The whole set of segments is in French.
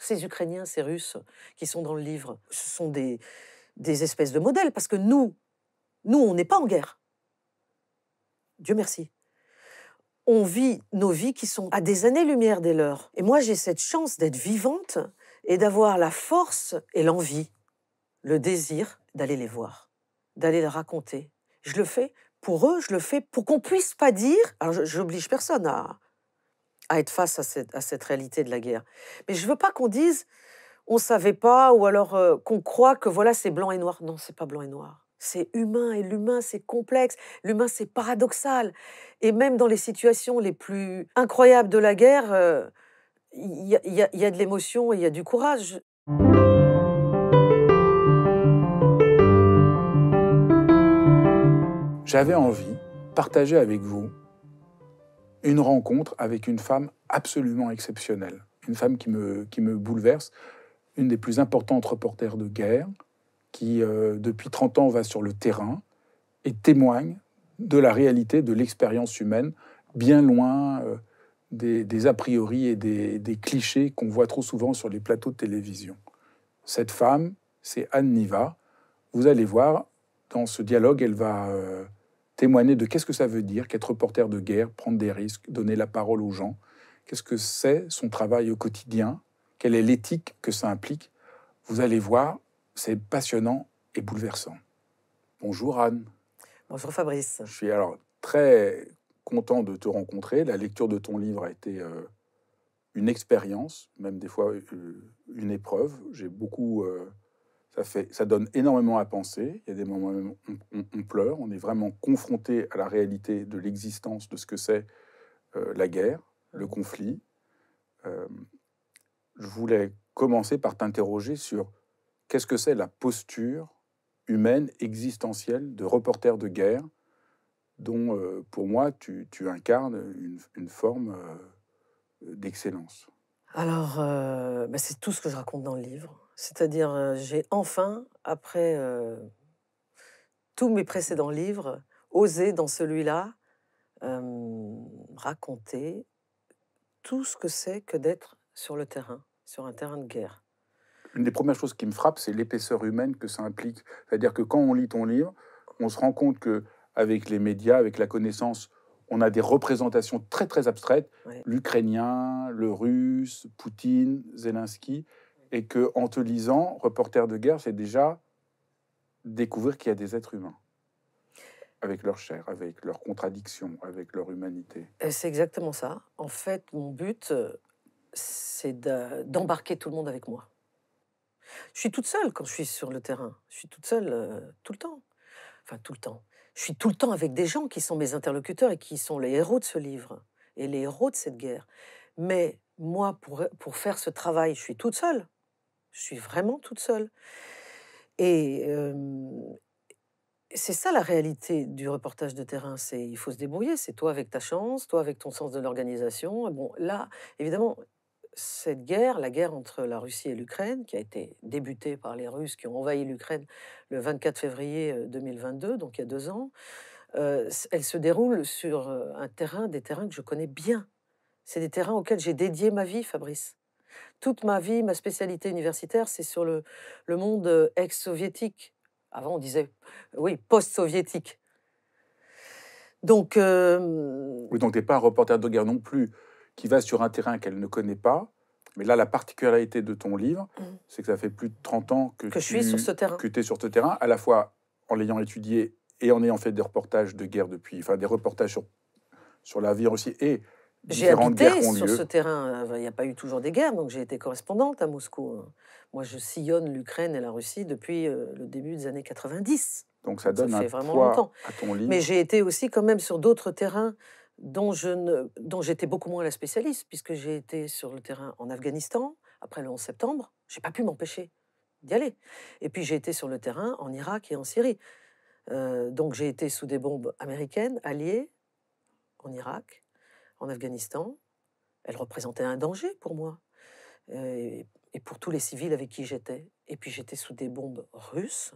ces Ukrainiens, ces Russes qui sont dans le livre, ce sont des, des espèces de modèles, parce que nous, nous, on n'est pas en guerre. Dieu merci. On vit nos vies qui sont à des années-lumière des leurs. Et moi, j'ai cette chance d'être vivante et d'avoir la force et l'envie, le désir d'aller les voir, d'aller les raconter. Je le fais pour eux, je le fais pour qu'on puisse pas dire, alors j'oblige personne à, à être face à cette, réalité de la guerre. Mais je veux pas qu'on dise on savait pas ou alors euh, qu'on croit que voilà c'est blanc et noir. Non, c'est pas blanc et noir. C'est humain et l'humain c'est complexe. L'humain c'est paradoxal. Et même dans les situations les plus incroyables de la guerre, euh, il y, a de l'émotion, il y a du courage. J'avais envie de partager avec vous une rencontre avec une femme absolument exceptionnelle, une femme qui me, qui me bouleverse, une des plus importantes reporters de guerre, qui euh, depuis 30 ans va sur le terrain et témoigne de la réalité de l'expérience humaine, bien loin euh, des, a priori et des, clichés qu'on voit trop souvent sur les plateaux de télévision. Cette femme, c'est Anne Niva. Vous allez voir, dans ce dialogue, elle va... Euh, témoigner de qu'est-ce que ça veut dire qu'être reporter de guerre, prendre des risques, donner la parole aux gens, qu'est-ce que c'est son travail au quotidien, quelle est l'éthique que ça implique. Vous allez voir, c'est passionnant et bouleversant. Bonjour Anne. Bonjour Fabrice. Je suis alors très content de te rencontrer. La lecture de ton livre a été euh, une expérience, même des fois euh, une épreuve. J'ai beaucoup euh, ça, fait, ça donne énormément à penser. Il y a des moments où on, pleure, on est vraiment confronté à la réalité de l'existence de ce que c'est euh, la guerre, le mm. conflit. Euh, je voulais commencer par t'interroger sur qu'est-ce que c'est la posture humaine existentielle de reporter de guerre dont, euh, pour moi, tu, incarnes une, forme d'excellence. Alors, bah, c'est tout ce que je raconte dans le livre. C'est-à-dire, j'ai enfin, après tous mes précédents livres, osé dans celui-là raconter tout ce que c'est que d'être sur le terrain, sur un terrain de guerre. Une des premières choses qui me frappe, c'est l'épaisseur humaine que ça implique. C'est-à-dire que quand on lit ton livre, on se rend compte que avec les médias, avec la connaissance, on a des représentations très très abstraites. L'Ukrainien, le Russe, Poutine, Zelensky et que en te lisant, reporter de guerre, c'est déjà découvrir qu'il y a des êtres humains avec leur chair, avec leurs contradictions, avec leur humanité. C'est exactement ça. En fait, mon but, c'est d'embarquer tout le monde avec moi. Je suis toute seule quand je suis sur le terrain. Je suis toute seule euh, tout le temps. Enfin, tout le temps. Je suis tout le temps avec des gens qui sont mes interlocuteurs et qui sont les héros de ce livre et les héros de cette guerre. Mais moi, pour, pour faire ce travail, je suis toute seule. Je suis vraiment toute seule. Et c'est ça la réalité du reportage de terrain. C'est il faut se débrouiller. C'est toi avec ta chance, toi avec ton sens de l'organisation. Bon, là, évidemment, cette guerre, la guerre entre la Russie et l'Ukraine, qui a été débutée par les Russes qui ont envahi l'Ukraine le 24 février 2022, donc il y a deux ans, elle se déroule sur un terrain, des terrains que je connais bien. C'est des terrains auxquels j'ai dédié ma vie, Fabrice toute ma vie, ma spécialité universitaire, c'est sur le, monde euh, ex-soviétique. Avant, on disait, euh, oui, post-soviétique. Donc. Euh, oui, donc, tu pas un reporter de guerre non plus, qui va sur un terrain qu'elle ne connaît pas. Mais là, la particularité de ton livre, mm. c'est que ça fait plus de 30 ans que, je suis sur ce terrain. Que es sur ce terrain, à la fois en l'ayant étudié et en ayant fait des reportages de guerre depuis, enfin des reportages sur, la vie en et j'ai habité sur ce terrain. Euh, il n'y a pas eu toujours des guerres, donc j'ai été correspondante à Moscou. Hein. Moi, je sillonne l'Ukraine et la Russie depuis euh, le début des années 90. Donc ça donne un vraiment poids longtemps. à ton livre. Mais j'ai été aussi quand même sur d'autres terrains dont je ne, dont j'étais beaucoup moins la spécialiste, puisque j'ai été sur le terrain en Afghanistan après le 11 septembre. J'ai pas pu m'empêcher d'y aller. Et puis j'ai été sur le terrain en Irak et en Syrie. Euh, donc j'ai été sous des bombes américaines, alliées, en Irak, en Afghanistan, elle représentait un danger pour moi euh, et, pour tous les civils avec qui j'étais. Et puis j'étais sous des bombes russes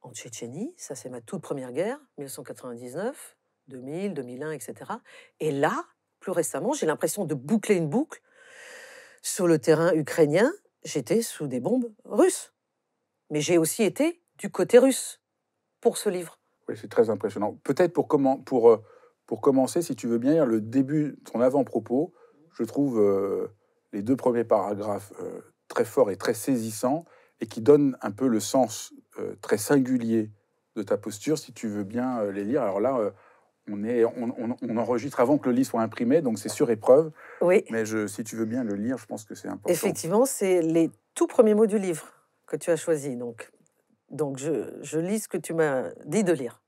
en Tchétchénie, ça c'est ma toute première guerre, 1999, 2000, 2001, etc. Et là, plus récemment, j'ai l'impression de boucler une boucle. Sur le terrain ukrainien, j'étais sous des bombes russes. Mais j'ai aussi été du côté russe pour ce livre. Oui, c'est très impressionnant. Peut-être pour, comment, pour euh, pour commencer, si tu veux bien lire le début, de ton avant-propos, je trouve euh, les deux premiers paragraphes euh, très forts et très saisissants et qui donnent un peu le sens euh, très singulier de ta posture, si tu veux bien les lire. Alors là, on, est, on, enregistre avant que le livre soit imprimé, donc c'est sur épreuve. Oui. Mais je, si tu veux bien le lire, je pense que c'est important. Effectivement, c'est les tout premiers mots du livre que tu as choisi. Donc, donc je lis ce que tu m'as dit de lire.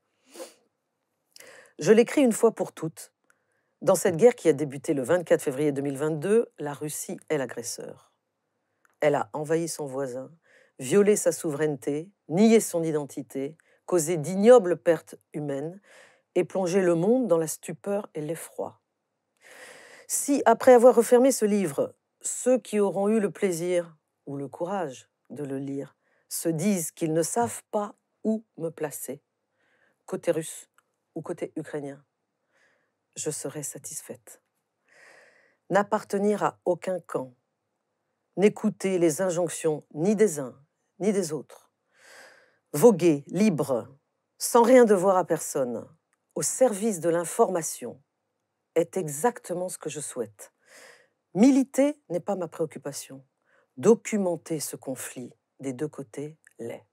Je l'écris une fois pour toutes. Dans cette guerre qui a débuté le 24 février 2022, la Russie est l'agresseur. Elle a envahi son voisin, violé sa souveraineté, nié son identité, causé d'ignobles pertes humaines et plongé le monde dans la stupeur et l'effroi. Si, après avoir refermé ce livre, ceux qui auront eu le plaisir ou le courage de le lire se disent qu'ils ne savent pas où me placer, côté russe, côté ukrainien, je serai satisfaite. N'appartenir à aucun camp, n'écouter les injonctions ni des uns ni des autres, voguer libre, sans rien devoir à personne, au service de l'information, est exactement ce que je souhaite. Militer n'est pas ma préoccupation. Documenter ce conflit des deux côtés l'est.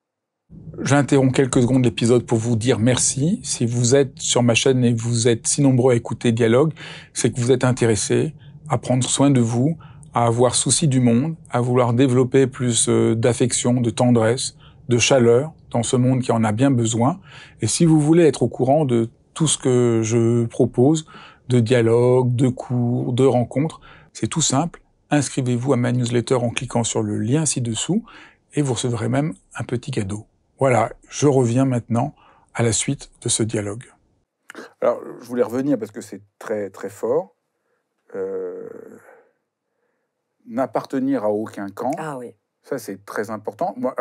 J'interromps quelques secondes l'épisode pour vous dire merci. Si vous êtes sur ma chaîne et vous êtes si nombreux à écouter Dialogue, c'est que vous êtes intéressés à prendre soin de vous, à avoir souci du monde, à vouloir développer plus euh, d'affection, de tendresse, de chaleur dans ce monde qui en a bien besoin. Et si vous voulez être au courant de tout ce que je propose, de Dialogue, de cours, de rencontres, c'est tout simple. Inscrivez-vous à ma newsletter en cliquant sur le lien ci-dessous et vous recevrez même un petit cadeau. Voilà, je reviens maintenant à la suite de ce dialogue. Alors, je voulais revenir parce que c'est très très fort. Euh, n'appartenir à aucun camp. Ah oui. Ça, c'est très important. Moi,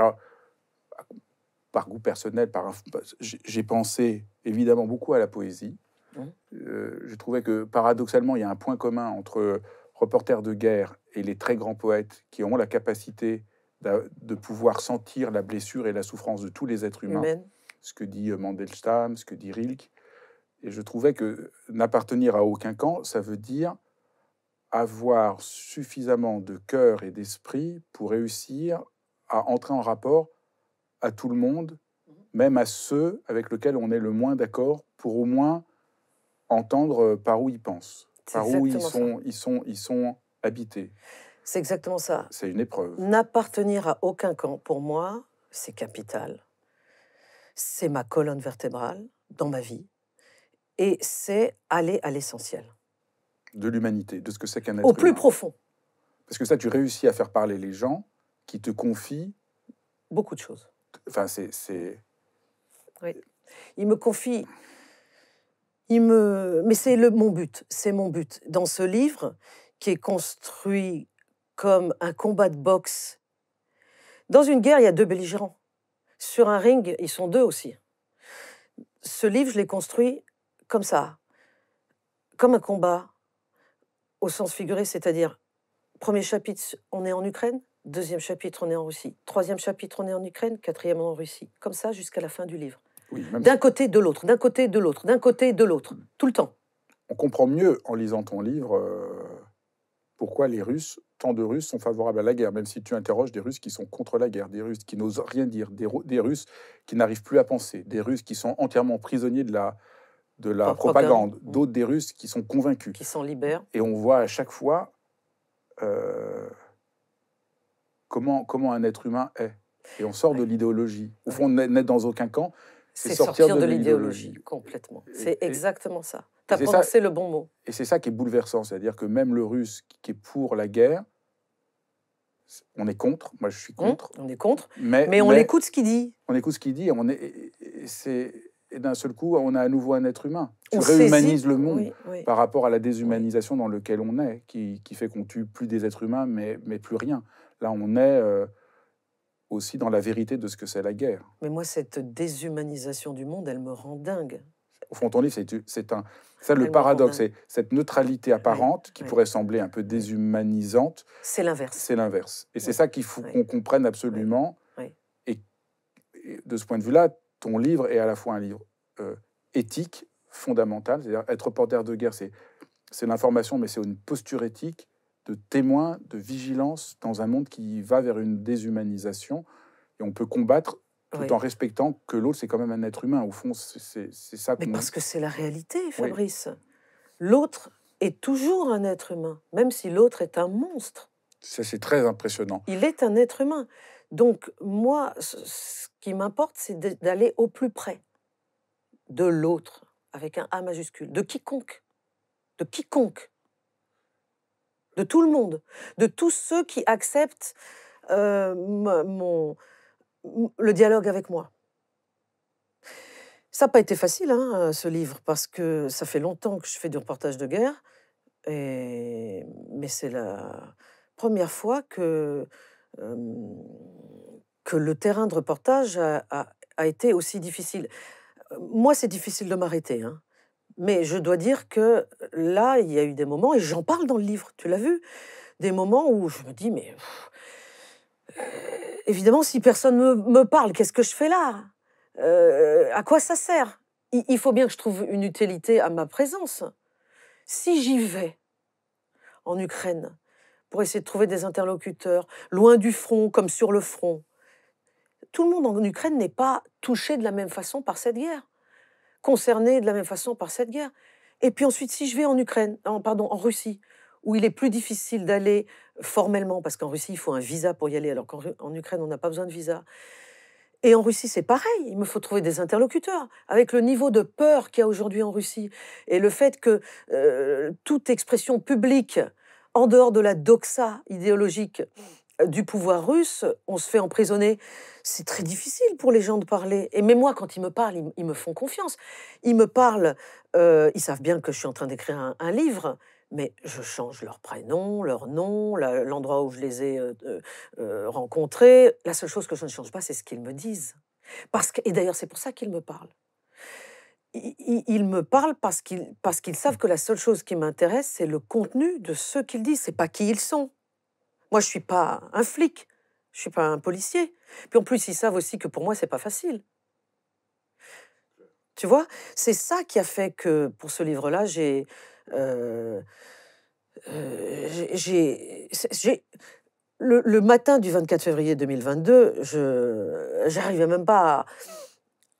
par goût personnel, par bah, j'ai pensé évidemment beaucoup à la poésie. Mmh. Euh, je trouvais que paradoxalement, il y a un point commun entre reporters de guerre et les très grands poètes qui ont la capacité de pouvoir sentir la blessure et la souffrance de tous les êtres humains. Ce que dit euh, Mandelstam, ce que dit Rilke. Et je trouvais que n'appartenir à aucun camp, ça veut dire avoir suffisamment de cœur et d'esprit pour réussir à entrer en rapport à tout le monde, mhm. même à ceux avec lesquels on est le moins d'accord, pour au moins entendre euh, par où ils pensent, par où ils sont, ils sont, ils sont habités. C'est exactement ça. C'est une épreuve. N'appartenir à aucun camp, pour moi, c'est capital. C'est ma colonne vertébrale dans ma vie. Et c'est aller à l'essentiel. De l'humanité, de ce que c'est qu'un être. Au plus profond. Parce que ça, tu réussis à faire parler les gens qui te confient. Beaucoup de choses. Enfin, c'est. Oui. Il me confie. Il me... Mais c'est le mon but, c'est mon but. Dans ce livre, qui est construit comme un combat de boxe. Dans une guerre, il y a deux belligérants. Sur un ring, ils sont deux aussi. Ce livre, je l'ai construit comme ça, comme un combat au sens figuré, c'est-à-dire, premier chapitre, on est en Ukraine, deuxième chapitre, on est en Russie, troisième chapitre, on est en Ukraine, quatrième, en Russie. Comme ça, jusqu'à la fin du livre. d'un côté, de l'autre, d'un côté, de l'autre, d'un côté, de l'autre, hmm. tout le temps. On comprend mieux en lisant ton livre. Euh, pourquoi les Russes, tant de Russes, sont favorables à la guerre, même si tu interroges des Russes qui sont contre la guerre, des Russes qui n'osent rien dire, des, Russes qui n'arrivent plus à penser, des Russes qui sont entièrement prisonniers de la, de la propagande, d'autres des Russes qui sont convaincus. Qui s'en libèrent. Et on voit à chaque fois euh, comment, comment un être humain est. Et on sort de l'idéologie. Au fond, on n'est dans aucun camp. C'est sortir, de l'idéologie, complètement. C'est exactement ça c'est le bon mot. Et c'est ça qui est bouleversant, c'est-à-dire que même le russe qui est pour la guerre, on est contre, moi je suis contre. Mmh, on est contre, mais, on écoute ce qu'il dit. On écoute ce qu'il dit, on est, et d'un seul coup, on a à nouveau un être humain. On réhumanise le monde par rapport à la déshumanisation dans laquelle on est, qui, fait qu'on tue plus des êtres humains, mais, plus rien. Là, on est euh, aussi dans la vérité de ce que c'est la guerre. Mais moi, cette déshumanisation du monde, elle me rend dingue. Au fond, ton livre, c'est un. Ça, le ah paradoxe, c'est cette neutralité apparente qui pourrait sembler un peu déshumanisante. C'est l'inverse. C'est l'inverse. Et c'est ça qu'il faut qu'on comprenne absolument. Et, de ce point de vue-là, ton livre est à la fois un livre euh, éthique, fondamental. C'est-à-dire, être porteur de guerre, c'est l'information, mais c'est une posture éthique de témoin, de vigilance dans un monde qui va vers une déshumanisation. Et on peut combattre tout en respectant que l'autre, c'est quand même un être humain. Au fond, c'est ça Mais parce que c'est la réalité, Fabrice. L'autre est toujours un être humain, même si l'autre est un monstre. Ça, c'est très impressionnant. Il est un être humain. Donc, moi, ce qui m'importe, c'est d'aller au plus près de l'autre, avec un A majuscule, de quiconque, de quiconque, de tout le monde, de tous ceux qui acceptent euh, mon le dialogue avec moi. Ça n'a pas été facile, hein, ce livre, parce que ça fait longtemps que je fais du reportage de guerre, et... mais c'est la première fois que, que le terrain de reportage a, été aussi difficile. Moi, c'est difficile de m'arrêter, hein. mais je dois dire que là, il y a eu des moments, et j'en parle dans le livre, tu l'as vu, des moments où je me dis, mais euh, évidemment, si personne ne me parle, qu'est-ce que je fais là euh, À quoi ça sert il, faut bien que je trouve une utilité à ma présence. Si j'y vais en Ukraine pour essayer de trouver des interlocuteurs, loin du front comme sur le front, tout le monde en Ukraine n'est pas touché de la même façon par cette guerre, concerné de la même façon par cette guerre. Et puis ensuite, si je vais en Ukraine, pardon, en Russie, où il est plus difficile d'aller formellement, parce qu'en Russie, il faut un visa pour y aller, alors qu'en Ukraine, on n'a pas besoin de visa. Et en Russie, c'est pareil. Il me faut trouver des interlocuteurs. Avec le niveau de peur qu'il y a aujourd'hui en Russie et le fait que euh, toute expression publique, en dehors de la doxa idéologique euh, du pouvoir russe, on se fait emprisonner. C'est très difficile pour les gens de parler. Et mais moi, quand ils me parlent, ils me font confiance. Ils me parlent euh, ils savent bien que je suis en train d'écrire un, livre, mais je change leur prénom, leur nom, l'endroit où je les ai euh, euh, rencontrés. La seule chose que je ne change pas, c'est ce qu'ils me disent. Parce et d'ailleurs, c'est pour ça qu'ils me parlent. Ils, me parlent parce qu'ils, parce qu'ils savent que la seule chose qui m'intéresse, c'est le contenu de ce qu'ils disent. C'est pas qui ils sont. Moi, je suis pas un flic. Je suis pas un policier. Puis en plus, ils savent aussi que pour moi, c'est pas facile. Tu vois, c'est ça qui a fait que pour ce livre-là, j'ai. Euh, euh, j'ai, le, matin du 24 février 2022, je j'arrivais même pas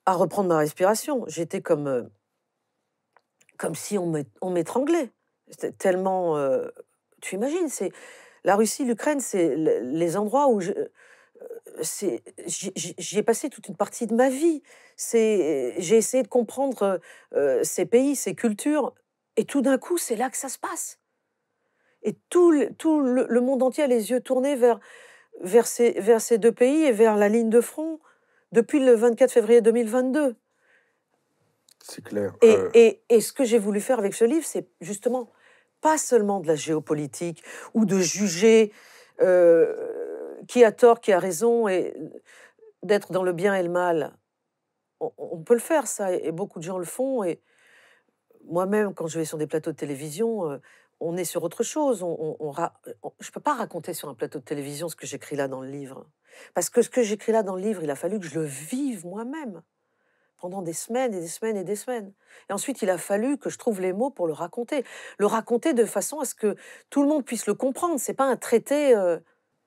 à, reprendre ma respiration. J'étais comme, euh, comme si on m'étranglait. C'était tellement. tu imagines, c'est. La Russie, l'Ukraine, c'est les endroits où je, j'y ai passé toute une partie de ma vie. Euh, j'ai essayé de comprendre euh, ces pays, ces cultures, et tout d'un coup, c'est là que ça se passe. Et tout, le, tout le, monde entier a les yeux tournés vers, ces, vers ces deux pays et vers la ligne de front depuis le 24 février 2022. C'est clair. Euh. Et, ce que j'ai voulu faire avec ce livre, c'est justement pas seulement de la géopolitique ou de juger qui a tort, qui a raison, et d'être dans le bien et le mal. On, peut le faire, ça, et beaucoup de gens le font. Et moi-même, quand je vais sur des plateaux de télévision, euh, on est sur autre chose. On, je ne peux pas raconter sur un plateau de télévision ce que j'écris là dans le livre. Parce que ce que j'écris là dans le livre, il a fallu que je le vive moi-même pendant des semaines et des semaines et des semaines. Et ensuite, il a fallu que je trouve les mots pour le raconter. Le raconter de façon à ce que tout le monde puisse le comprendre. C'est pas un traité. Euh,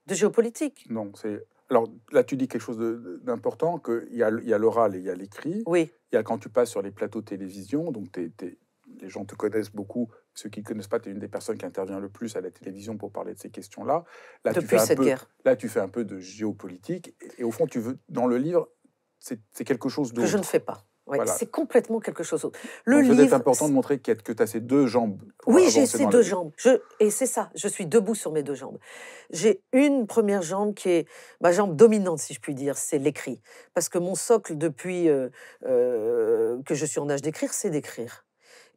de géopolitique. Non, c'est. Alors là, tu dis quelque chose d'important qu'il y a l'oral et il y a l'écrit. Oui. Il y a quand tu passes sur les plateaux de télévision, donc les gens te connaissent beaucoup. Ceux qui ne connaissent pas, tu es une des personnes qui intervient le plus à la télévision pour parler de ces questions-là. Là, Depuis tu fais un cette peu, guerre. Là, tu fais un peu de géopolitique. Et, au fond, tu veux, dans le livre, c'est quelque chose de. Que je ne fais pas. C'est complètement quelque chose d'autre. Le livre. C'est important de montrer que tu as ces deux jambes. Oui, j'ai ces deux jambes. et c'est ça, je suis debout sur mes deux jambes. J'ai une première jambe qui est ma jambe dominante, si je puis dire, c'est l'écrit. Parce que mon socle, depuis euh, euh, que je suis en âge d'écrire, c'est d'écrire.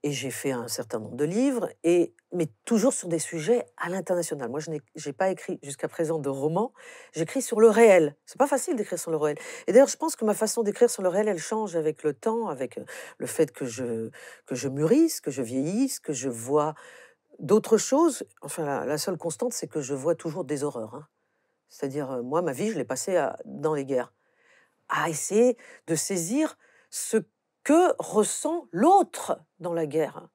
Et j'ai fait un certain nombre de livres, et, mais toujours sur des sujets à l'international. Moi, je n'ai pas écrit jusqu'à présent de romans, j'écris sur le réel. C'est pas facile d'écrire sur le réel. Et d'ailleurs, je pense que ma façon d'écrire sur le réel, elle change avec le temps, avec euh, le fait que je, que je mûrisse, que je vieillisse, que je vois d'autres choses. Enfin, la, seule constante, c'est que je vois toujours des horreurs. Hein. C'est-à-dire, euh, moi, ma vie, je l'ai passée à, dans les guerres, à essayer de saisir ce que ressent l'autre dans la guerre.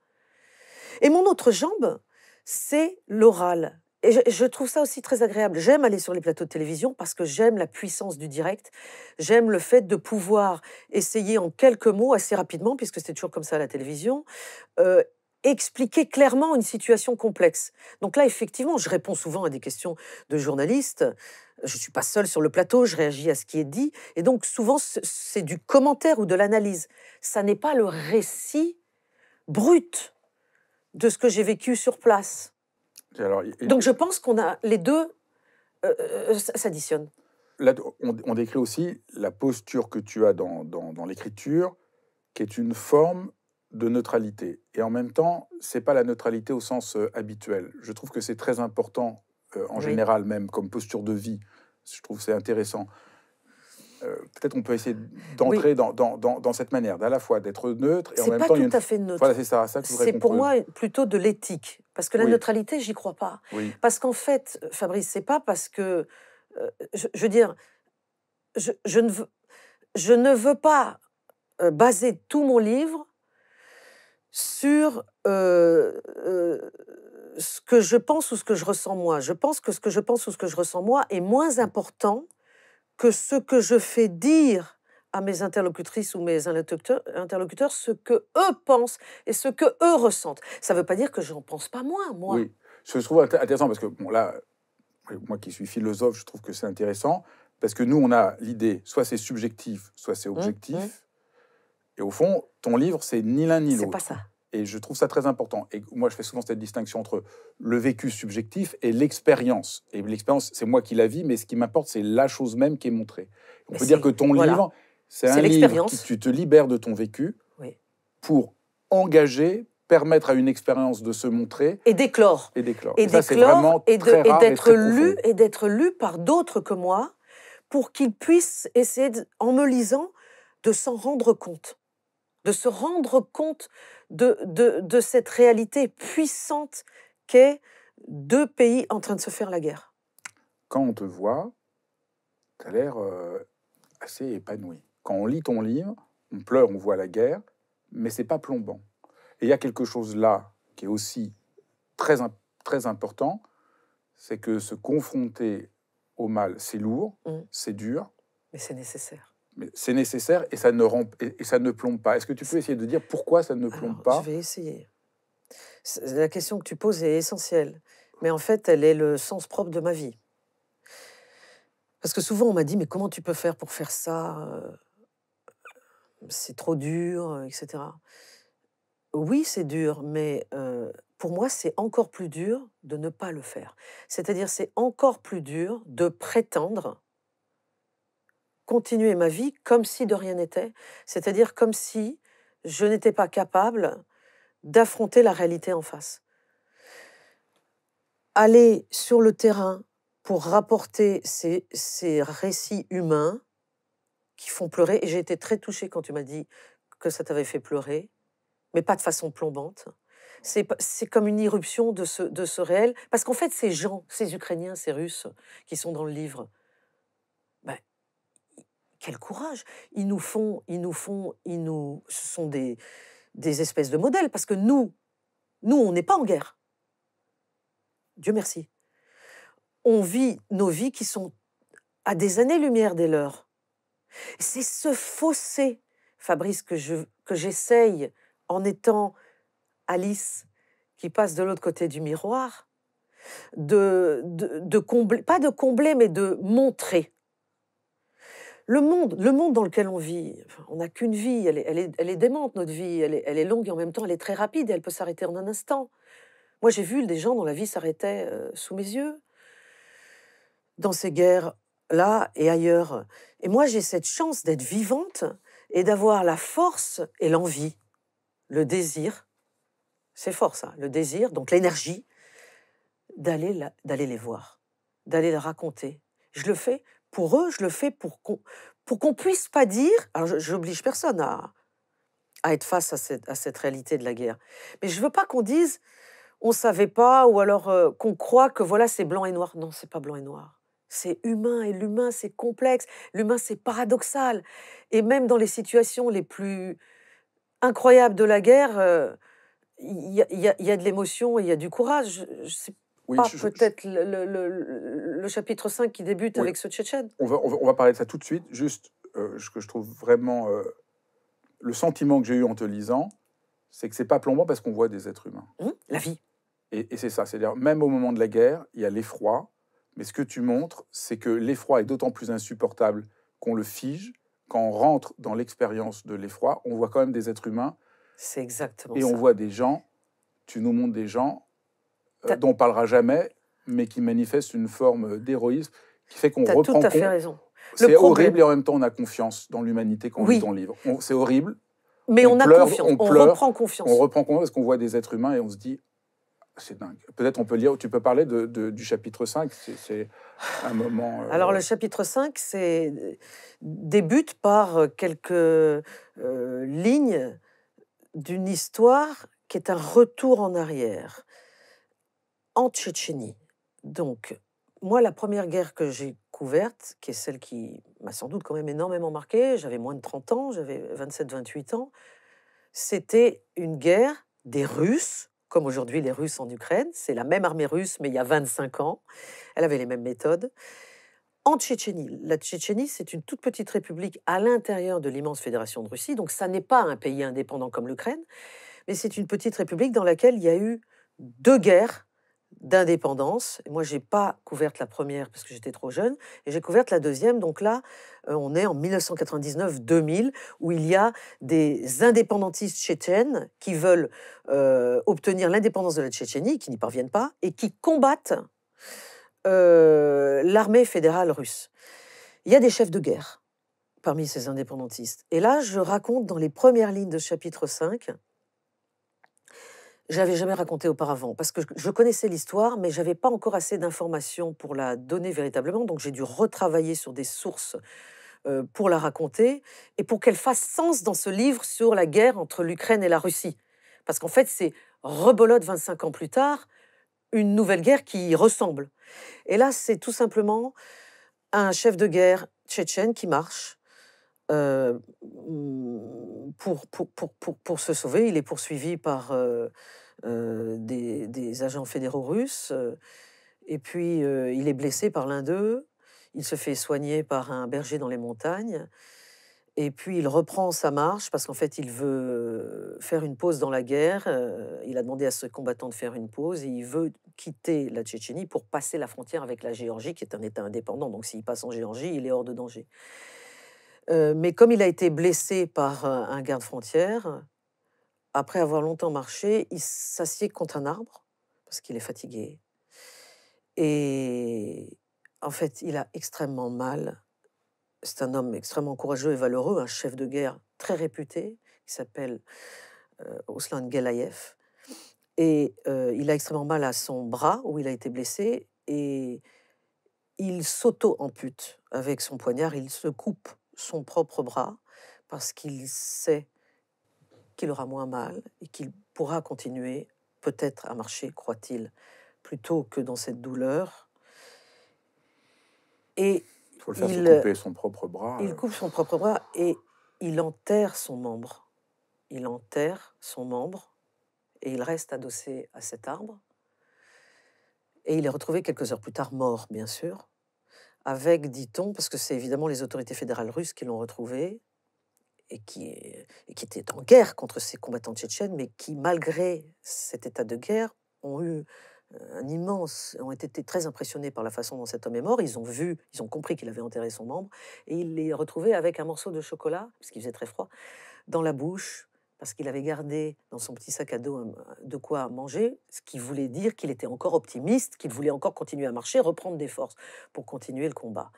Et mon autre jambe, c'est l'oral. Et je, trouve ça aussi très agréable. J'aime aller sur les plateaux de télévision parce que j'aime la puissance du direct. J'aime le fait de pouvoir essayer en quelques mots, assez rapidement, puisque c'est toujours comme ça à la télévision, euh, expliquer clairement une situation complexe. Donc là, effectivement, je réponds souvent à des questions de journalistes je ne suis pas seule sur le plateau, je réagis à ce qui est dit. Et donc souvent, c'est du commentaire ou de l'analyse. Ça n'est pas le récit brut de ce que j'ai vécu sur place. Donc je pense qu'on a les deux ça euh, euh, s'additionnent. Là, on, décrit aussi la posture que tu as dans, dans l'écriture, qui est une forme de neutralité. Et en même temps, c'est pas la neutralité au sens euh, habituel. Je trouve que c'est très important en général même comme posture de vie. Je trouve c'est intéressant. Euh, peut-être on peut essayer d'entrer dans, dans, cette manière, à la fois d'être neutre et en même temps. C'est pas tout à fait neutre. c'est pour moi plutôt de l'éthique, parce que la neutralité, j'y crois pas. Parce qu'en fait, Fabrice, c'est pas parce que, euh, je, veux dire, je, ne veux, je ne veux pas euh, baser tout mon livre sur ce que je pense ou ce que je ressens moi. Je pense que ce que je pense ou ce que je ressens moi est moins important que ce que je fais dire à mes interlocutrices ou mes interlocuteurs, ce que eux pensent et ce que eux ressentent. Ça ne veut pas dire que je n'en pense pas moins, moi. Oui, je trouve intéressant parce que, bon, là, moi qui suis philosophe, je trouve que c'est intéressant parce que nous, on a l'idée, soit c'est subjectif, soit c'est mmh, mmh. objectif. Et au fond, ton livre, c'est ni l'un ni l'autre. C'est pas ça. Et je trouve ça très important. Et moi, je fais souvent cette distinction entre le vécu subjectif et l'expérience. Et l'expérience, c'est moi qui la vis, mais ce qui m'importe, c'est la chose même qui est montrée. On peut dire que ton livre, c'est un livre où tu te libères de ton vécu pour engager, permettre à une expérience de se montrer et d'éclore et d'éclore et, et, d'être lu et d'être lu par d'autres que moi pour qu'ils puissent essayer en me lisant de s'en rendre compte de se rendre compte de, de, cette réalité puissante qu'est deux pays en train de se faire la guerre. Quand on te voit, tu as l'air euh, assez épanoui. Quand on lit ton livre, on pleure, on voit la guerre, mais c'est pas plombant. Et il y a quelque chose là qui est aussi très, très important, c'est que se confronter au mal, c'est lourd, mmh. c'est dur. Mais c'est nécessaire c'est nécessaire et ça ne, et, ça ne plombe pas. Est-ce que tu peux essayer de dire pourquoi ça ne plombe pas Je vais essayer. La question que tu poses est essentielle, mais en fait, elle est le sens propre de ma vie. Parce que souvent, on m'a dit, mais comment tu peux faire pour faire ça euh, C'est trop dur, etc. Oui, c'est dur, mais euh, pour moi, c'est encore plus dur de ne pas le faire. C'est-à-dire, c'est encore plus dur de prétendre continuer ma vie comme si de rien n'était, c'est-à-dire comme si je n'étais pas capable d'affronter la réalité en face. Aller sur le terrain pour rapporter ces, récits humains qui font pleurer, et j'ai été très touchée quand tu m'as dit que ça t'avait fait pleurer, mais pas de façon plombante. C'est comme une irruption de ce, de ce réel, parce qu'en fait, ces gens, ces Ukrainiens, ces Russes qui sont dans le livre, quel courage Ils nous font, ils nous font, ils nous, ce sont des, des espèces de modèles parce que nous, nous, on n'est pas en guerre. Dieu merci. On vit nos vies qui sont à des années-lumière des leurs. C'est ce fossé, Fabrice, que je que j'essaye en étant Alice qui passe de l'autre côté du miroir, de, de combler, pas de combler, mais de montrer le monde, le monde dans lequel on vit, on n'a qu'une vie, elle est, démente, notre vie, elle est, longue et en même temps elle est très rapide et elle peut s'arrêter en un instant. Moi j'ai vu des gens dont la vie s'arrêtait euh, sous mes yeux, dans ces guerres-là et ailleurs. Et moi j'ai cette chance d'être vivante et d'avoir la force et l'envie, le désir, c'est fort ça, le désir, donc l'énergie, d'aller les voir, d'aller les raconter. Je le fais, pour eux, je le fais pour qu'on pour qu'on puisse pas dire. Alors, j'oblige personne à, à être face à cette, réalité de la guerre. Mais je veux pas qu'on dise on savait pas ou alors euh, qu'on croit que voilà c'est blanc et noir. Non, c'est pas blanc et noir. C'est humain et l'humain c'est complexe. L'humain c'est paradoxal. Et même dans les situations les plus incroyables de la guerre, euh, il y, a de l'émotion, il y a du courage. Je, je, peut-être le, chapitre 5 qui débute avec ce Tchétchène. On va, parler de ça tout de suite. Juste, euh, ce que je trouve vraiment. Euh, le sentiment que j'ai eu en te lisant, c'est que c'est pas plombant parce qu'on voit des êtres humains. Mmh, la vie. Et, c'est ça. C'est-à-dire, même au moment de la guerre, il y a l'effroi. Mais ce que tu montres, c'est que l'effroi est d'autant plus insupportable qu'on le fige. Quand on rentre dans l'expérience de l'effroi, on voit quand même des êtres humains. C'est exactement et ça. Et on voit des gens. Tu nous montres des gens euh, dont on parlera jamais, mais qui manifeste une forme d'héroïsme qui fait qu'on reprend tout à fait raison. C'est horrible et en même temps on a confiance dans l'humanité qu'on lit dans le livre. C'est horrible. Mais on, a confiance, on, reprend confiance. On reprend confiance parce qu'on voit des êtres humains et on se dit, ah, c'est dingue. Peut-être on peut lire, tu peux parler du chapitre 5, c'est un moment... Euh, Alors le chapitre 5 débute par euh, quelques lignes d'une histoire qui est un retour en arrière en Tchétchénie. Donc, moi, la première guerre que j'ai couverte, qui est celle qui m'a sans doute quand même énormément marquée, j'avais moins de 30 ans, j'avais 27-28 ans, c'était une guerre des Russes, comme aujourd'hui les Russes en Ukraine, c'est la même armée russe, mais il y a 25 ans, elle avait les mêmes méthodes, en Tchétchénie. La Tchétchénie, c'est une toute petite république à l'intérieur de l'immense Fédération de Russie, donc ça n'est pas un pays indépendant comme l'Ukraine, mais c'est une petite république dans laquelle il y a eu deux guerres d'indépendance. Moi, j'ai pas couvert la première parce que j'étais trop jeune, et j'ai couvert la deuxième. Donc là, euh, on est en 1999-2000, où il y a des indépendantistes tchétchènes qui veulent euh, obtenir l'indépendance de la Tchétchénie, qui n'y parviennent pas, et qui combattent euh, l'armée fédérale russe. Il y a des chefs de guerre parmi ces indépendantistes. Et là, je raconte dans les premières lignes de chapitre 5 j'avais jamais raconté auparavant parce que je connaissais l'histoire, mais j'avais pas encore assez d'informations pour la donner véritablement. Donc j'ai dû retravailler sur des sources euh, pour la raconter et pour qu'elle fasse sens dans ce livre sur la guerre entre l'Ukraine et la Russie. Parce qu'en fait, c'est rebolote 25 ans plus tard une nouvelle guerre qui y ressemble. Et là, c'est tout simplement un chef de guerre tchétchène qui marche euh, mmh, pour, se sauver. Il est poursuivi par euh, euh, des, des, agents fédéraux russes. et puis, il est blessé par l'un d'eux. Il se fait soigner par un berger dans les montagnes. Et puis, il reprend sa marche parce qu'en fait, il veut faire une pause dans la guerre. il a demandé à ce combattant de faire une pause et il veut quitter la Tchétchénie pour passer la frontière avec la Géorgie, qui est un État indépendant. Donc, s'il passe en Géorgie, il est hors de danger. Euh, mais comme il a été blessé par euh, un garde-frontière, après avoir longtemps marché, il s'assied contre un arbre parce qu'il est fatigué. Et en fait, il a extrêmement mal. C'est un homme extrêmement courageux et valeureux, un chef de guerre très réputé, qui s'appelle euh, Ouslan Oslan Et il a extrêmement mal à son bras où il a été blessé et il s'auto-ampute avec son poignard, il se coupe son propre bras parce qu'il sait qu'il aura moins mal et qu'il pourra continuer peut-être à marcher, croit-il, plutôt que dans cette douleur. Et il faut le faire couper son propre bras. Il euh. coupe son propre bras et il enterre son membre. Il enterre son membre et il reste adossé à cet arbre. Et il est retrouvé quelques heures plus tard mort, bien sûr avec, dit-on, parce que c'est évidemment les autorités fédérales russes qui l'ont retrouvé et qui, étaient en guerre contre ces combattants tchétchènes, mais qui, malgré cet état de guerre, ont eu euh, un immense, ont été très impressionnés par la façon dont cet homme est mort. Ils ont vu, ils ont compris qu'il avait enterré son membre, et il les retrouvé avec un morceau de chocolat, parce qu'il faisait très froid, dans la bouche, parce qu'il avait gardé dans son petit sac à dos de quoi manger, ce qui voulait dire qu'il était encore optimiste, qu'il voulait encore continuer à marcher, reprendre des forces pour continuer le combat.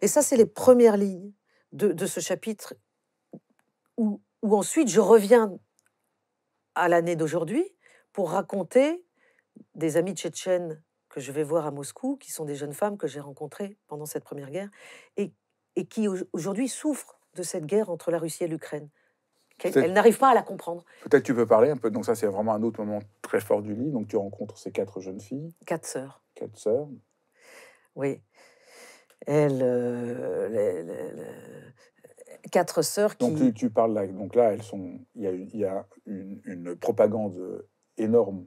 Et ça, c'est les premières lignes de, ce chapitre où, ensuite je reviens à l'année d'aujourd'hui pour raconter des amis tchétchènes que je vais voir à Moscou, qui sont des jeunes femmes que j'ai rencontrées pendant cette première guerre et qui aujourd'hui souffrent de cette guerre entre la Russie et l'Ukraine. Elle n'arrive pas à la comprendre. Peut-être tu peux parler un peu, donc ça c'est vraiment un autre moment très fort du lit donc tu rencontres ces quatre jeunes filles. Quatre sœurs. Quatre sœurs. Oui. Elles, euh, quatre sœurs qui... Donc tu, parles là, donc là elles sont, il y a, une, propagande énorme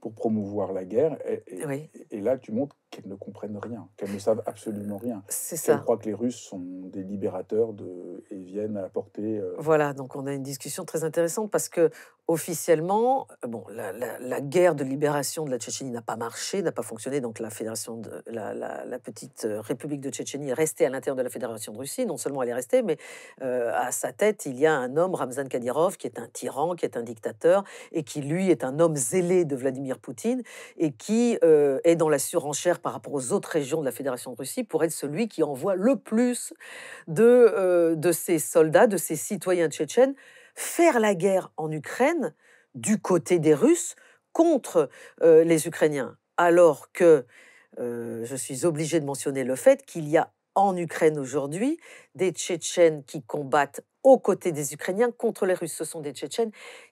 pour promouvoir la guerre, et là tu montres qu'elles ne comprennent rien, qu'elles ne savent absolument rien. C'est ça. Je croient que les Russes sont des libérateurs de, et viennent à apporter. Euh, voilà, donc on a une discussion très intéressante parce que officiellement, euh, bon, la, guerre de libération de la Tchétchénie n'a pas marché, n'a pas fonctionné, donc la fédération de la, petite euh, république de Tchétchénie est restée à l'intérieur de la fédération de Russie. Non seulement elle est restée, mais à sa tête il y a un homme, Ramzan Kadyrov, qui est un tyran, qui est un dictateur et qui lui est un homme zélé de Vladimir Poutine et qui est dans la surenchère par rapport aux autres régions de la Fédération de Russie pour être celui qui envoie le plus de, euh, de ses soldats, de ses citoyens tchétchènes, faire la guerre en Ukraine du côté des Russes contre euh, les Ukrainiens. Alors que euh, je suis obligé de mentionner le fait qu'il y a en Ukraine aujourd'hui des Tchétchènes qui combattent aux côtés des Ukrainiens contre les Russes. Ce sont des Tchétchènes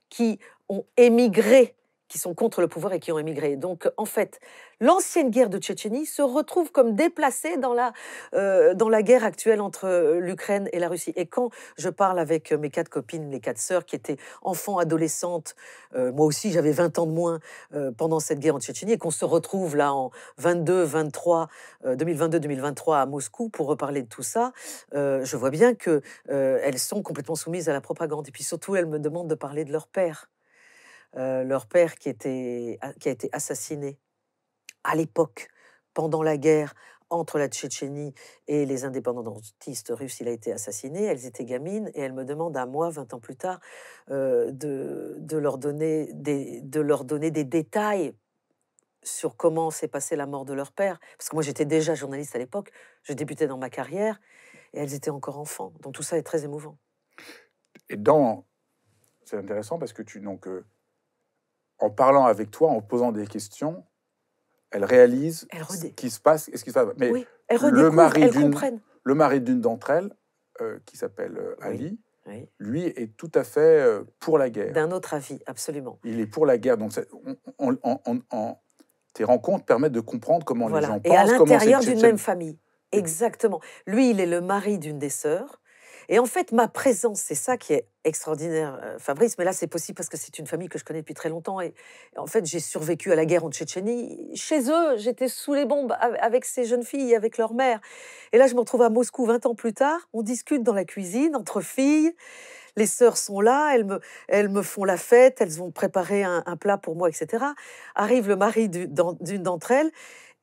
qui ont émigré qui sont contre le pouvoir et qui ont émigré. Donc, en fait, l'ancienne guerre de Tchétchénie se retrouve comme déplacée dans la, euh, dans la guerre actuelle entre euh, l'Ukraine et la Russie. Et quand je parle avec euh, mes quatre copines, les quatre sœurs, qui étaient enfants, adolescentes, moi aussi j'avais 20 ans de moins pendant cette guerre en Tchétchénie, et qu'on se retrouve là en 22, 23, 2022-2023 à Moscou pour reparler de tout ça, je vois bien qu'elles sont complètement soumises à la propagande. Et puis surtout, elles me demandent de parler de leur père. Euh, leur père qui, était, qui a été assassiné à l'époque, pendant la guerre entre la Tchétchénie et les indépendantistes russes, il a été assassiné. Elles étaient gamines et elles me demandent à moi, 20 ans plus tard, euh, de, de, leur donner des, de leur donner des détails sur comment s'est passée la mort de leur père. Parce que moi, j'étais déjà journaliste à l'époque, je débutais dans ma carrière et elles étaient encore enfants. Donc tout ça est très émouvant. Et dans. C'est intéressant parce que tu. Donc, euh, en parlant avec toi, en posant des questions, elle réalise ce qui se passe et ce qui Mais le mari d'une, d'entre elles, euh, qui s'appelle euh, Ali, lui est tout à fait euh, pour la guerre. D'un autre avis, absolument. Il est pour la guerre. Donc, tes rencontres permettent de comprendre comment les gens pensent. Et à l'intérieur d'une même famille. Exactement. Lui, il est le mari d'une des sœurs. Et en fait, ma présence, c'est ça qui est extraordinaire, euh, Fabrice. Mais là, c'est possible parce que c'est une famille que je connais depuis très longtemps. Et, en fait, j'ai survécu à la guerre en Tchétchénie. Chez eux, j'étais sous les bombes avec ces jeunes filles, avec leur mère. Et là, je me retrouve à Moscou 20 ans plus tard. On discute dans la cuisine entre filles. Les sœurs sont là, elles me, elles me font la fête, elles vont préparer un, plat pour moi, etc. Arrive le mari d'une d'entre elles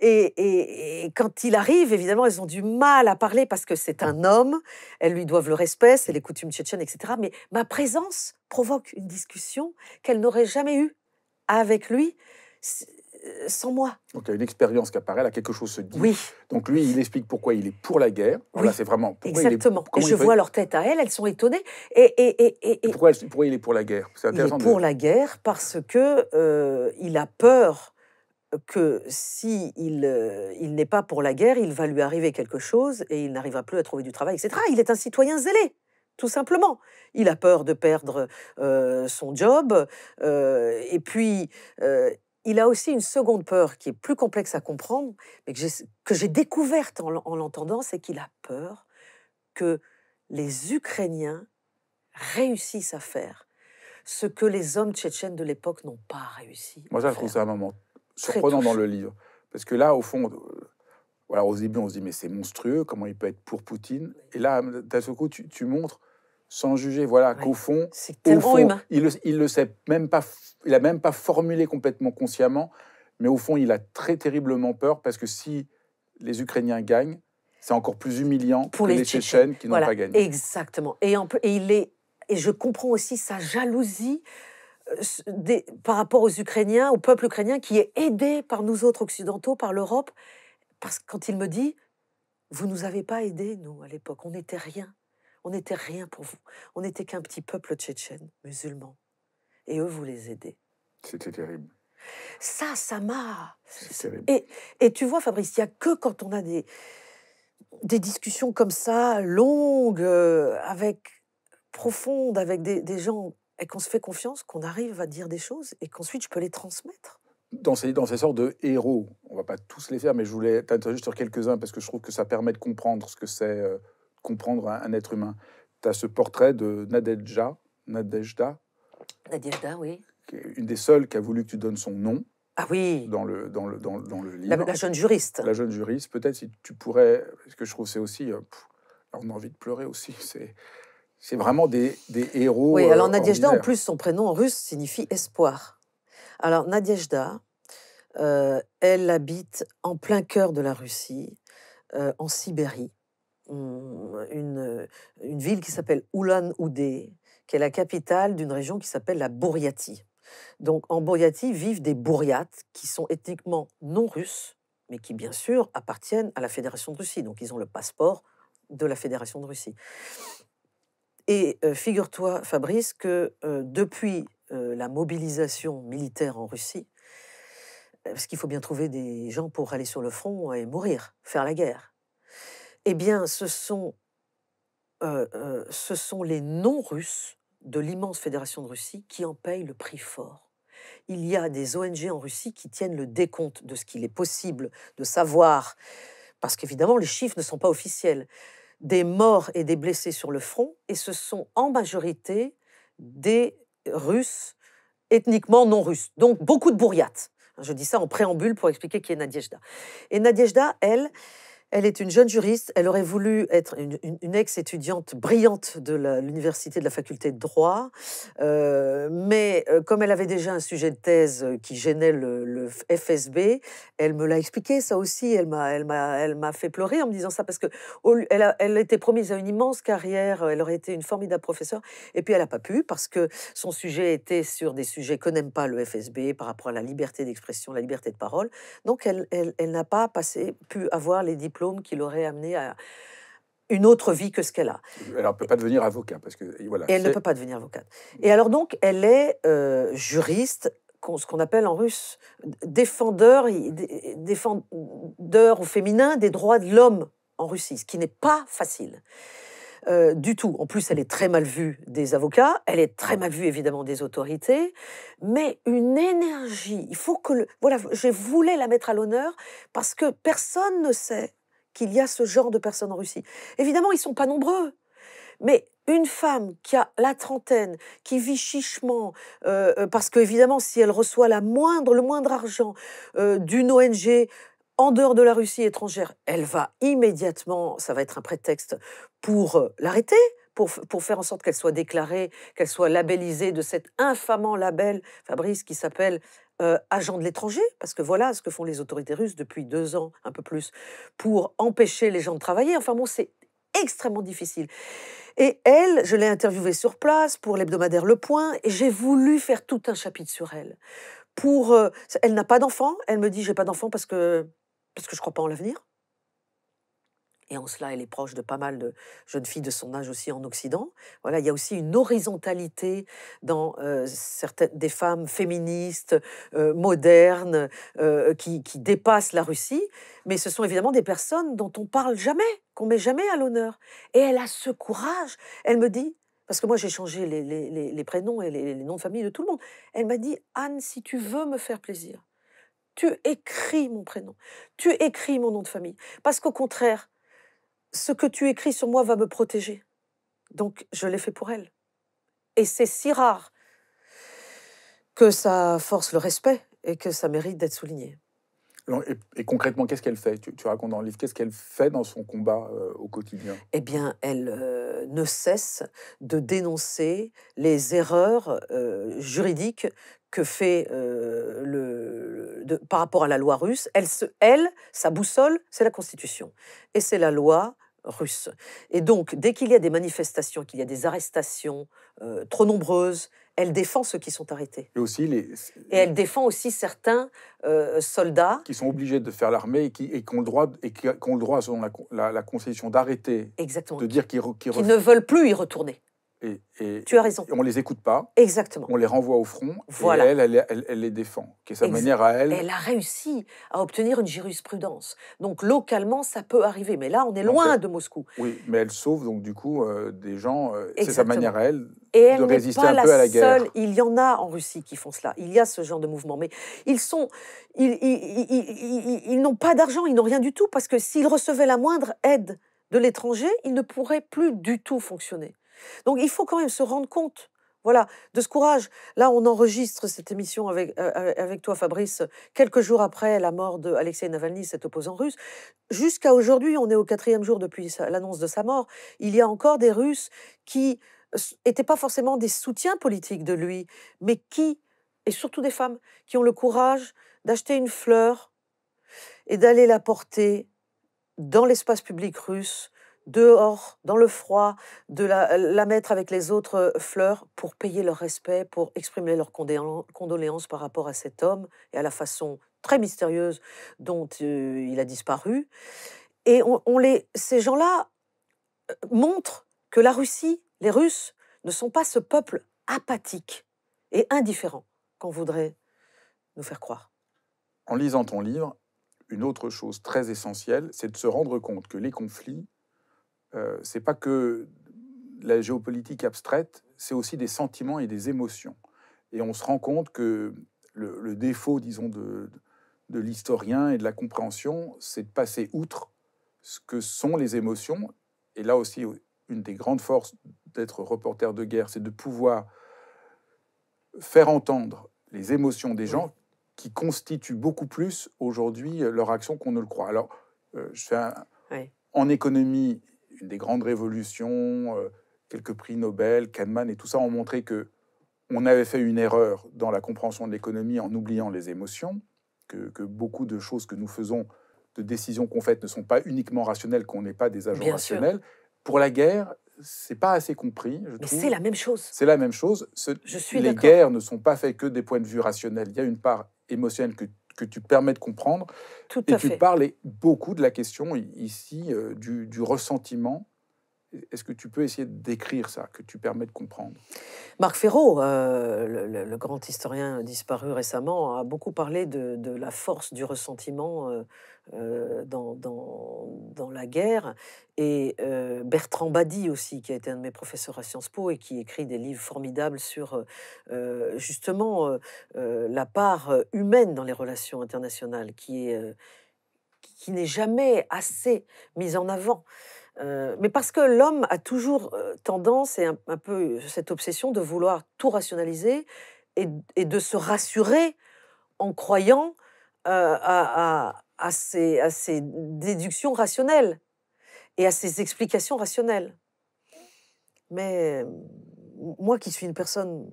et, quand il arrive, évidemment, elles ont du mal à parler parce que c'est un homme, elles lui doivent le respect, c'est les coutumes tchétchènes, etc. Mais ma présence provoque une discussion qu'elles n'auraient jamais eue avec lui euh, sans moi. Donc il y a une expérience qui apparaît, là quelque chose se dit. Oui. Donc lui, il explique pourquoi il est pour la guerre. Voilà, c'est vraiment. Exactement. Il et je vois leur tête à elle, elles sont étonnées. Et, pourquoi, il est pour la guerre C'est intéressant. Il est pour la guerre parce que euh, il a peur que s'il si euh, il, n'est pas pour la guerre, il va lui arriver quelque chose et il n'arrivera plus à trouver du travail, etc. Il est un citoyen zélé tout simplement. Il a peur de perdre euh, son job. Euh, et puis, il a aussi une seconde peur qui est plus complexe à comprendre, mais que j'ai découverte en, en l'entendant, c'est qu'il a peur que les Ukrainiens réussissent à faire ce que les hommes tchétchènes de l'époque n'ont pas réussi. Moi, ça, je trouve ça un moment surprenant dans le livre. Parce que là, au fond, euh, voilà, au début, on se dit, mais c'est monstrueux, comment il peut être pour Poutine Et là, d'un seul coup, tu, montres, sans juger, voilà, qu'au fond, au il ne le sait même pas, il a même pas formulé complètement consciemment, mais au fond, il a très terriblement peur, parce que si les Ukrainiens gagnent, c'est encore plus humiliant pour les, Tchétchènes qui n'ont pas gagné. Exactement. et, il est, et je comprends aussi sa jalousie par rapport aux Ukrainiens, au peuple ukrainien qui est aidé par nous autres occidentaux, par l'Europe, parce que quand il me dit, vous nous avez pas aidés, nous, à l'époque, on n'était rien, on n'était rien pour vous, on n'était qu'un petit peuple tchétchène, musulman, et eux, vous les aidez. C'était terrible. Ça, ça m'a. Et, et tu vois, Fabrice, il n'y a que quand on a des, des discussions comme ça, longues, euh, avec profondes, avec des gens et qu'on se fait confiance, qu'on arrive à dire des choses et qu'ensuite je peux les transmettre. Dans ces, dans ces sortes de héros, on va pas tous les faire, mais je voulais t'interroger sur quelques-uns parce que je trouve que ça permet de comprendre ce que c'est euh, comprendre un, être humain. Tu as ce portrait de Nadejda, Nadejda. Nadejda, oui. Une des seules qui a voulu que tu donnes son nom. Ah oui. Dans le, dans le, dans, le livre. La, jeune juriste. La jeune juriste, peut-être si tu pourrais, parce que je trouve c'est aussi, euh, on a envie de pleurer aussi, c'est c'est vraiment des, héros. Oui, alors euh, Nadiejda, en plus, son prénom en russe signifie espoir. Alors Nadiejda, euh, elle habite en plein cœur de la Russie, euh, en Sibérie, hum, une, une ville qui s'appelle Oulan-Oudé, qui est la capitale d'une région qui s'appelle la Bouriatie. Donc en Bouriatie vivent des Bouriates qui sont ethniquement non russes, mais qui bien sûr appartiennent à la Fédération de Russie. Donc ils ont le passeport de la Fédération de Russie. Et figure-toi, Fabrice, que depuis la mobilisation militaire en Russie, parce qu'il faut bien trouver des gens pour aller sur le front et mourir, faire la guerre, eh bien, ce sont, ce sont les non-russes de l'immense fédération de Russie qui en payent le prix fort. Il y a des ONG en Russie qui tiennent le décompte de ce qu'il est possible de savoir, parce qu'évidemment, les chiffres ne sont pas officiels des morts et des blessés sur le front, et ce sont en majorité des Russes ethniquement non russes. Donc beaucoup de bourriates. Je dis ça en préambule pour expliquer qui est Nadiejda. Et Nadiejda, elle, elle est une jeune juriste. Elle aurait voulu être une, ex-étudiante brillante de l'université de la faculté de droit. Euh, mais euh, comme elle avait déjà un sujet de thèse euh, qui gênait le, FSB, elle me l'a expliqué, ça aussi. Elle m'a fait pleurer en me disant ça parce que elle, était promise à une immense carrière. Elle aurait été une formidable professeure. Et puis elle n'a pas pu parce que son sujet était sur des sujets que n'aime pas le FSB par rapport à la liberté d'expression, la liberté de parole. Donc elle, elle, elle n'a pas passé, pu avoir les diplômes l'homme qui l'aurait amené à une autre vie que ce qu'elle a. Elle ne peut pas devenir avocat parce que elle ne peut pas devenir avocate. Mm. Et alors donc elle est euh, juriste, ce qu'on appelle en russe défendeur, défendeur au féminin des droits de l'homme en Russie, ce qui n'est pas facile. Euh, du tout. En plus, elle est très mal vue des avocats, elle est très mal vue évidemment des autorités, mais une énergie. Il faut que voilà, je voulais la mettre à l'honneur parce que personne ne sait qu'il y a ce genre de personnes en Russie. Évidemment, ils ne sont pas nombreux. Mais une femme qui a la trentaine, qui vit chichement, euh, euh parce évidemment si elle reçoit la moindre, le moindre argent euh, d'une ONG en dehors de la Russie étrangère, elle va immédiatement, ça va être un prétexte pour euh, l'arrêter. Pour, pour, faire en sorte qu'elle soit déclarée, qu'elle soit labellisée de cet infamant label, Fabrice, qui s'appelle euh, agent de l'étranger, parce que voilà ce que font les autorités russes depuis deux ans, un peu plus, pour empêcher les gens de travailler. Enfin bon, c'est extrêmement difficile. Et elle, je l'ai interviewée sur place pour l'hebdomadaire Le Point, et j'ai voulu faire tout un chapitre sur elle. Pour, euh, elle n'a pas d'enfant, elle me dit j'ai pas d'enfant parce que parce que je crois pas en l'avenir et en cela elle est proche de pas mal de jeunes filles de son âge aussi en Occident. Voilà, il y a aussi une horizontalité dans euh, certaines des femmes féministes euh, modernes euh, qui, qui, dépassent la Russie, mais ce sont évidemment des personnes dont on parle jamais, qu'on met jamais à l'honneur. Et elle a ce courage. Elle me dit. Parce que moi j'ai changé les, les, prénoms et les, noms de famille de tout le monde. Elle m'a dit Anne, si tu veux me faire plaisir, tu écris mon prénom, tu écris mon nom de famille. Parce qu'au contraire, ce que tu écris sur moi va me protéger. Donc je l'ai fait pour elle. Et c'est si rare que ça force le respect et que ça mérite d'être souligné. Et, concrètement, qu'est-ce qu'elle fait tu, racontes dans le livre, qu'est-ce qu'elle fait dans son combat euh, au quotidien Eh bien, elle euh, ne cesse de dénoncer les erreurs euh, juridiques que fait le, par rapport à la loi russe. Elle, elle sa boussole, c'est la Constitution. Et c'est la loi russe. Et donc, dès qu'il y a des manifestations, qu'il y a des arrestations euh, trop nombreuses, elle défend ceux qui sont arrêtés. Et, aussi les... elle défend aussi certains euh, soldats. Qui sont obligés de faire l'armée et qui, ont, le droit, et qui, ont le droit, selon la, Constitution, d'arrêter. Exactement. De dire qu'ils ne veulent plus y retourner tu as raison. on les écoute pas. Exactement. On les renvoie au front. Voilà. Et elle, elle, elle, les défend. Qui est sa manière à elle. Elle a réussi à obtenir une jurisprudence. Donc localement, ça peut arriver. Mais là, on est loin de Moscou. Oui, mais elle sauve donc du coup euh, des gens. Euh, c'est sa manière à elle et de résister un peu à la guerre. Seule. Il y en a en Russie qui font cela. Il y a ce genre de mouvement. Mais ils sont, ils n'ont pas d'argent, ils n'ont rien du tout parce que s'ils recevaient la moindre aide de l'étranger, ils ne pourraient plus du tout fonctionner. Donc il faut quand même se rendre compte voilà, de ce courage. Là, on enregistre cette émission avec, euh, euh, toi, Fabrice, quelques jours après la mort d'Alexei Navalny, cet opposant russe. Jusqu'à aujourd'hui, on est au quatrième jour depuis l'annonce de sa mort. Il y a encore des Russes qui n'étaient pas forcément des soutiens politiques de lui, mais qui, et surtout des femmes, qui ont le courage d'acheter une fleur et d'aller la porter dans l'espace public russe dehors, dans le froid, de la, mettre avec les autres euh, fleurs pour payer leur respect, pour exprimer leurs condoléances par rapport à cet homme et à la façon très mystérieuse dont euh, il a disparu. Et on les, ces gens-là euh, montrent que la Russie, les Russes, ne sont pas ce peuple apathique et indifférent qu'on voudrait nous faire croire. En lisant ton livre, une autre chose très essentielle, c'est de se rendre compte que les conflits euh, c'est pas que la géopolitique abstraite, c'est aussi des sentiments et des émotions. Et on se rend compte que le, défaut, disons, de, de l'historien et de la compréhension, c'est de passer outre ce que sont les émotions. Et là aussi, une des grandes forces d'être reporter de guerre, c'est de pouvoir faire entendre les émotions des gens qui constituent beaucoup plus aujourd'hui leur action qu'on ne le croit. Alors, euh, je en économie, des grandes révolutions, euh, quelques prix Nobel, Kahneman et tout ça ont montré que on avait fait une erreur dans la compréhension de l'économie en oubliant les émotions, que, beaucoup de choses que nous faisons, de décisions qu'on fait, ne sont pas uniquement rationnelles, qu'on n'est pas des agents rationnels. Pour la guerre, c'est pas assez compris. Mais c'est la même chose. C'est la même chose. je suis les guerres ne sont pas faites que des points de vue rationnels. Il y a une part émotionnelle que que tu permets de comprendre. Tout et tu parlais beaucoup de la question ici euh, du, ressentiment. Est-ce que tu peux essayer de décrire ça, que tu permets de comprendre Marc Ferraud, euh, le, grand historien disparu récemment, a beaucoup parlé de, de la force du ressentiment euh, euh, dans, la guerre. Et euh, Bertrand Badi aussi, qui a été un de mes professeurs à Sciences Po et qui écrit des livres formidables sur euh, justement la part humaine dans les relations internationales, qui qui n'est jamais assez mise en avant. mais parce que l'homme a toujours tendance et un, peu cette obsession de vouloir tout rationaliser et, de se rassurer en croyant à, à ces, déductions rationnelles et à ses explications rationnelles. Mais moi qui suis une personne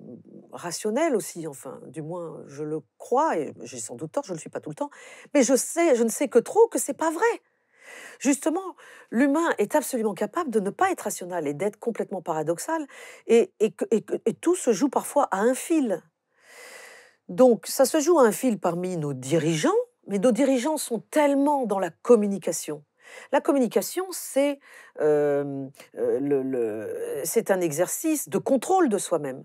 rationnelle aussi, enfin, du moins je le crois, et j'ai sans doute tort, je ne le suis pas tout le temps, mais je sais, je ne sais que trop que c'est pas vrai. Justement, l'humain est absolument capable de ne pas être rationnel et d'être complètement paradoxal, et, tout se joue parfois à un fil. Donc ça se joue à un fil parmi nos dirigeants, mais nos dirigeants sont tellement dans la communication. La communication, euh, euh, c'est un exercice de contrôle de soi-même.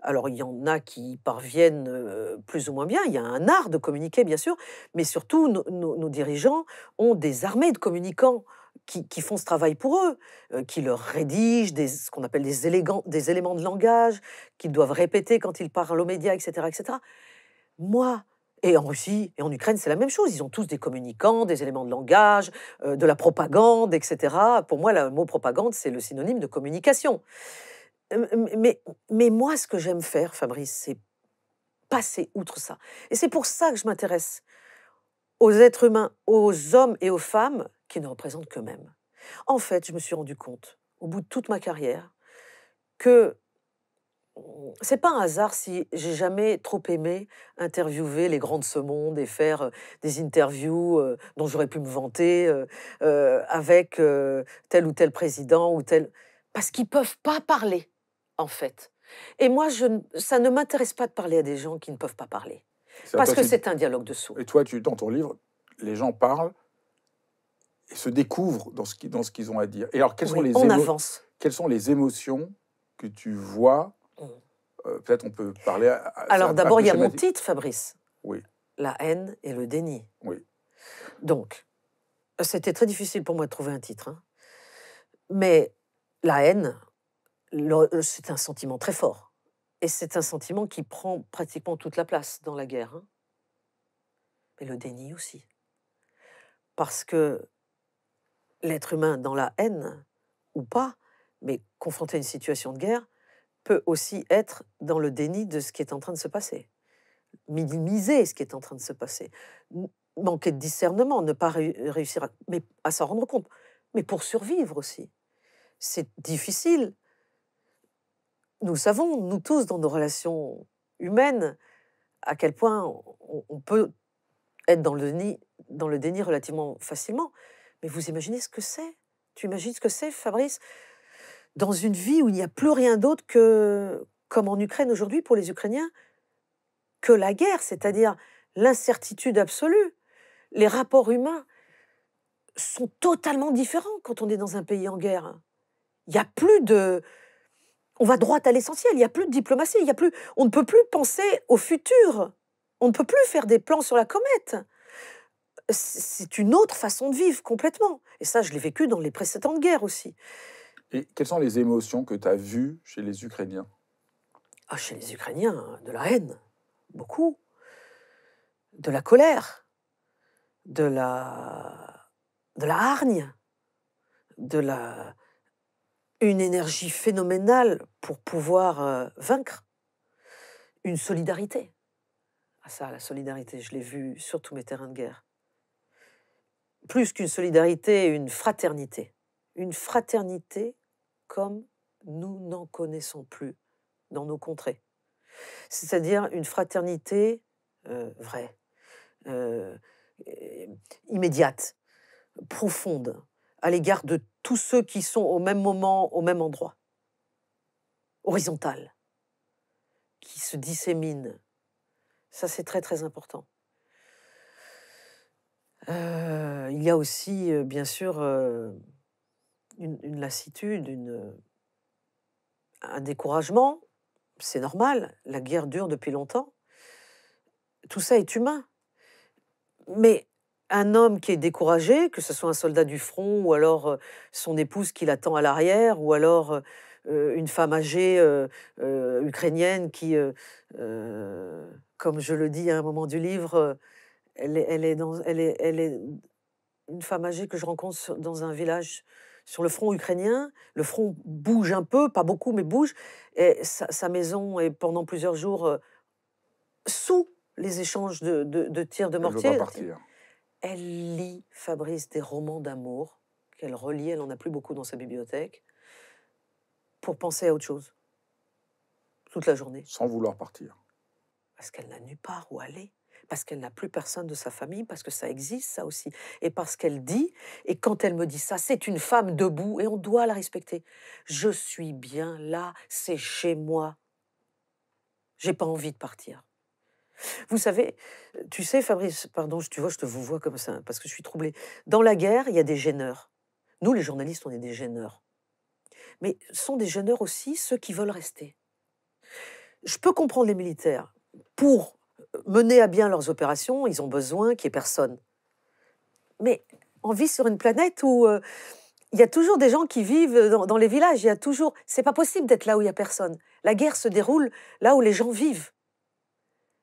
Alors il y en a qui parviennent euh, plus ou moins bien, il y a un art de communiquer bien sûr, mais surtout nos dirigeants ont des armées de communicants qui, font ce travail pour eux, qui leur rédigent ce qu'on appelle des, élégants, des éléments de langage, qu'ils doivent répéter quand ils parlent aux médias, etc. etc. Moi, et en Russie et en Ukraine, c'est la même chose. Ils ont tous des communicants, des éléments de langage, euh, de la propagande, etc. Pour moi, le mot propagande, c'est le synonyme de communication. Euh, mais, mais moi, ce que j'aime faire, Fabrice, c'est passer outre ça. Et c'est pour ça que je m'intéresse aux êtres humains, aux hommes et aux femmes qui ne représentent qu'eux-mêmes. En fait, je me suis rendu compte, au bout de toute ma carrière, que c'est pas un hasard si j'ai jamais trop aimé interviewer les grands de ce monde et faire euh, des interviews euh, dont j'aurais pu me vanter euh, avec tel ou tel président ou tel parce qu'ils peuvent pas parler en fait. Et moi, je, ça ne m'intéresse pas de parler à des gens qui ne peuvent pas parler parce que c'est un dialogue de sourds. Et toi, tu dans ton livre, les gens parlent et se découvrent dans ce qu'ils ont à dire. Et alors, quelles sont les on Quelles sont les émotions que tu vois euh, peut-être on peut parler. Alors d'abord, il y a mon titre, Fabrice. Oui. La haine et le déni. Oui. Donc, c'était très difficile pour moi de trouver un titre. Hein. Mais la haine, c'est un sentiment très fort. Et c'est un sentiment qui prend pratiquement toute la place dans la guerre. Hein. Mais le déni aussi. Parce que l'être humain dans la haine, ou pas, mais confronté à une situation de guerre, peut aussi être dans le déni de ce qui est en train de se passer, minimiser ce qui est en train de se passer, manquer de discernement, ne pas réussir à, mais à s'en rendre compte, mais pour survivre aussi. C'est difficile. Nous savons, nous tous, dans nos relations humaines, à quel point on, peut être dans le, déni, dans le déni relativement facilement. Mais vous imaginez ce que c'est Tu imagines ce que c'est, Fabrice dans une vie où il n'y a plus rien d'autre que, comme en Ukraine aujourd'hui pour les Ukrainiens, que la guerre, c'est-à-dire l'incertitude absolue. Les rapports humains sont totalement différents quand on est dans un pays en guerre. Il n'y a plus de... On va droit à l'essentiel, il n'y a plus de diplomatie, il a plus... on ne peut plus penser au futur, on ne peut plus faire des plans sur la comète. C'est une autre façon de vivre complètement. Et ça, je l'ai vécu dans les précédentes guerres aussi. Et quelles sont les émotions que tu as vues chez les Ukrainiens ah, Chez les Ukrainiens, de la haine, beaucoup. De la colère, de la, de la hargne, de la, une énergie phénoménale pour pouvoir euh, vaincre, une solidarité. Ah ça, la solidarité, je l'ai vue sur tous mes terrains de guerre. Plus qu'une solidarité, une fraternité. Une fraternité comme nous n'en connaissons plus dans nos contrées. C'est-à-dire une fraternité euh, vraie, euh, immédiate, profonde, à l'égard de tous ceux qui sont au même moment, au même endroit, horizontal, qui se dissémine. Ça, c'est très très important. Euh, il y a aussi, bien sûr, une, lassitude, un découragement. C'est normal, la guerre dure depuis longtemps. Tout ça est humain. Mais un homme qui est découragé, que ce soit un soldat du front ou alors euh, son épouse qui l'attend à l'arrière ou alors euh, euh, une femme âgée ukrainienne qui, comme je le dis à un moment du livre, elle elle est une femme âgée que je rencontre dans un village sur le front ukrainien. Le front bouge un peu, pas beaucoup, mais bouge. Et sa, maison est pendant plusieurs jours euh, sous les échanges de, de, tirs de mortier. Elle, elle lit, Fabrice, des romans d'amour qu'elle relit. Elle en a plus beaucoup dans sa bibliothèque pour penser à autre chose toute la journée. Sans vouloir partir. Parce qu'elle n'a nulle part où aller parce qu'elle n'a plus personne de sa famille, parce que ça existe ça aussi, et parce qu'elle dit, et quand elle me dit ça, c'est une femme debout et on doit la respecter. Je suis bien là, c'est chez moi. J'ai pas envie de partir. Vous savez, tu sais, Fabrice, pardon, tu vois, je te vous vois comme ça, parce que je suis troublée. Dans la guerre, il y a des gêneurs. Nous, les journalistes, on est des gêneurs. Mais sont des gêneurs aussi ceux qui veulent rester. Je peux comprendre les militaires. Pour mener à bien leurs opérations, ils ont besoin qu'il n'y ait personne. Mais on vit sur une planète où euh, il y a toujours des gens qui vivent dans, les villages. Il y a toujours. C'est pas possible d'être là où il n'y a personne. La guerre se déroule là où les gens vivent.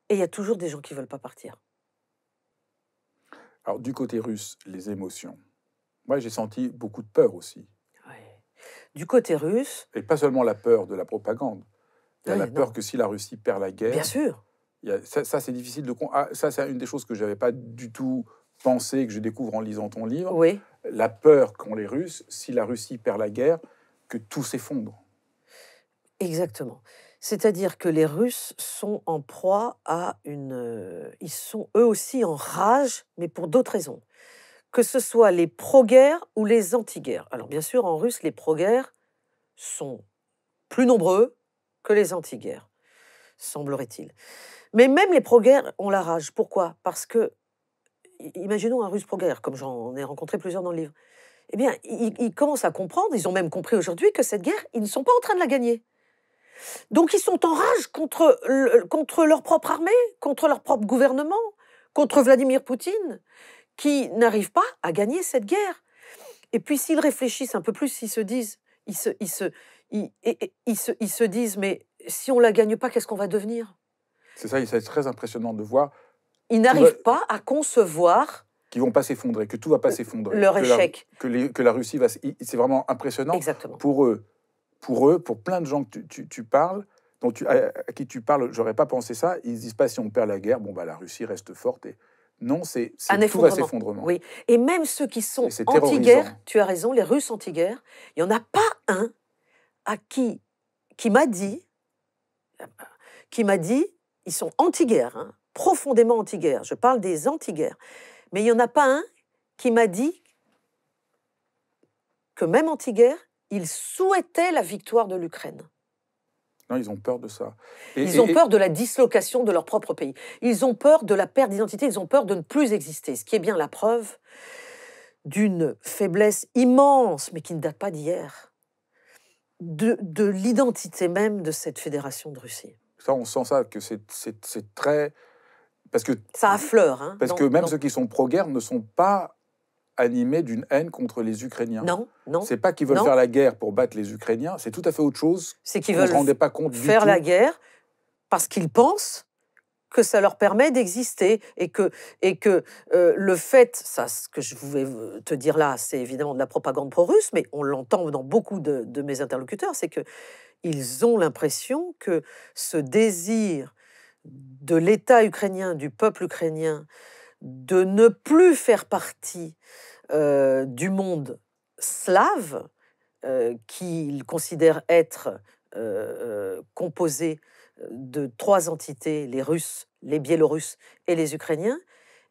Et il y a toujours des gens qui ne veulent pas partir. Alors, du côté russe, les émotions. Moi, j'ai senti beaucoup de peur aussi. Du côté russe. Et pas seulement la peur de la propagande. Il y a la peur que si la Russie perd la guerre, Bien sûr ça, c'est difficile de. Ah, ça, c'est une des choses que je n'avais pas du tout pensé, que je découvre en lisant ton livre. Oui. La peur qu'ont les Russes, si la Russie perd la guerre, que tout s'effondre. Exactement. C'est-à-dire que les Russes sont en proie à une. Euh, ils sont eux aussi en rage, mais pour d'autres raisons. Que ce soit les pro-guerre ou les anti-guerre. Alors, bien sûr, en russe, les pro-guerre sont plus nombreux que les anti-guerre, semblerait-il. Mais même les pro-guerre ont la rage. Pourquoi Parce que, imaginons un russe pro-guerre, comme j'en ai rencontré plusieurs dans le livre. Eh bien, ils, commencent à comprendre, ils ont même compris aujourd'hui que cette guerre, ils ne sont pas en train de la gagner. Donc ils sont en rage contre, contre leur propre armée, contre leur propre gouvernement, contre Vladimir Poutine, qui n'arrive pas à gagner cette guerre. Et puis s'ils réfléchissent un peu plus, ils se disent, ils se, se, ils se disent, mais si on la gagne pas, qu'est-ce qu'on va devenir c'est ça, c'est très impressionnant de voir. Ils n'arrivent pas à concevoir qu'ils vont pas s'effondrer, que tout va pas s'effondrer. Leur échec. que, la Russie va. C'est vraiment impressionnant pour eux, pour eux, pour plein de gens que tu, tu, parles, dont tu, à, qui tu parles, j'aurais pas pensé ça. Ils disent pas si on perd la guerre, bon bah la Russie reste forte et non, c'est un effondrement. Oui, et même ceux qui sont anti-guerre, tu as raison, les Russes anti-guerre, il y en a pas un à qui qui m'a dit qui m'a dit ils sont anti-guerre, hein, profondément anti-guerre. Je parle des anti-guerres. Mais il n'y en a pas un qui m'a dit que même anti-guerre, ils souhaitaient la victoire de l'Ukraine. Non, ils ont peur de ça. ils ont peur de la dislocation de leur propre pays. Ils ont peur de la perte d'identité, ils ont peur de ne plus exister, ce qui est bien la preuve d'une faiblesse immense, mais qui ne date pas d'hier, de l'identité même de cette fédération de Russie on sent ça, que c'est très. Parce que, ça affleure. Hein. parce que même ceux qui sont pro-guerre ne sont pas animés d'une haine contre les Ukrainiens. Non, non. C'est pas qu'ils veulent faire la guerre pour battre les Ukrainiens, c'est tout à fait autre chose. C'est qu'ils veulent se pas compte faire la guerre parce qu'ils pensent que ça leur permet d'exister et que, et que euh, le fait, ça, ce que je voulais te dire là, c'est évidemment de la propagande pro-russe, mais on l'entend dans beaucoup de mes interlocuteurs, c'est que ils ont l'impression que ce désir de l'État ukrainien, du peuple ukrainien, de ne plus faire partie euh, du monde slave, euh, qu'ils considèrent être euh, composé de trois entités, les Russes, les Biélorusses et les Ukrainiens,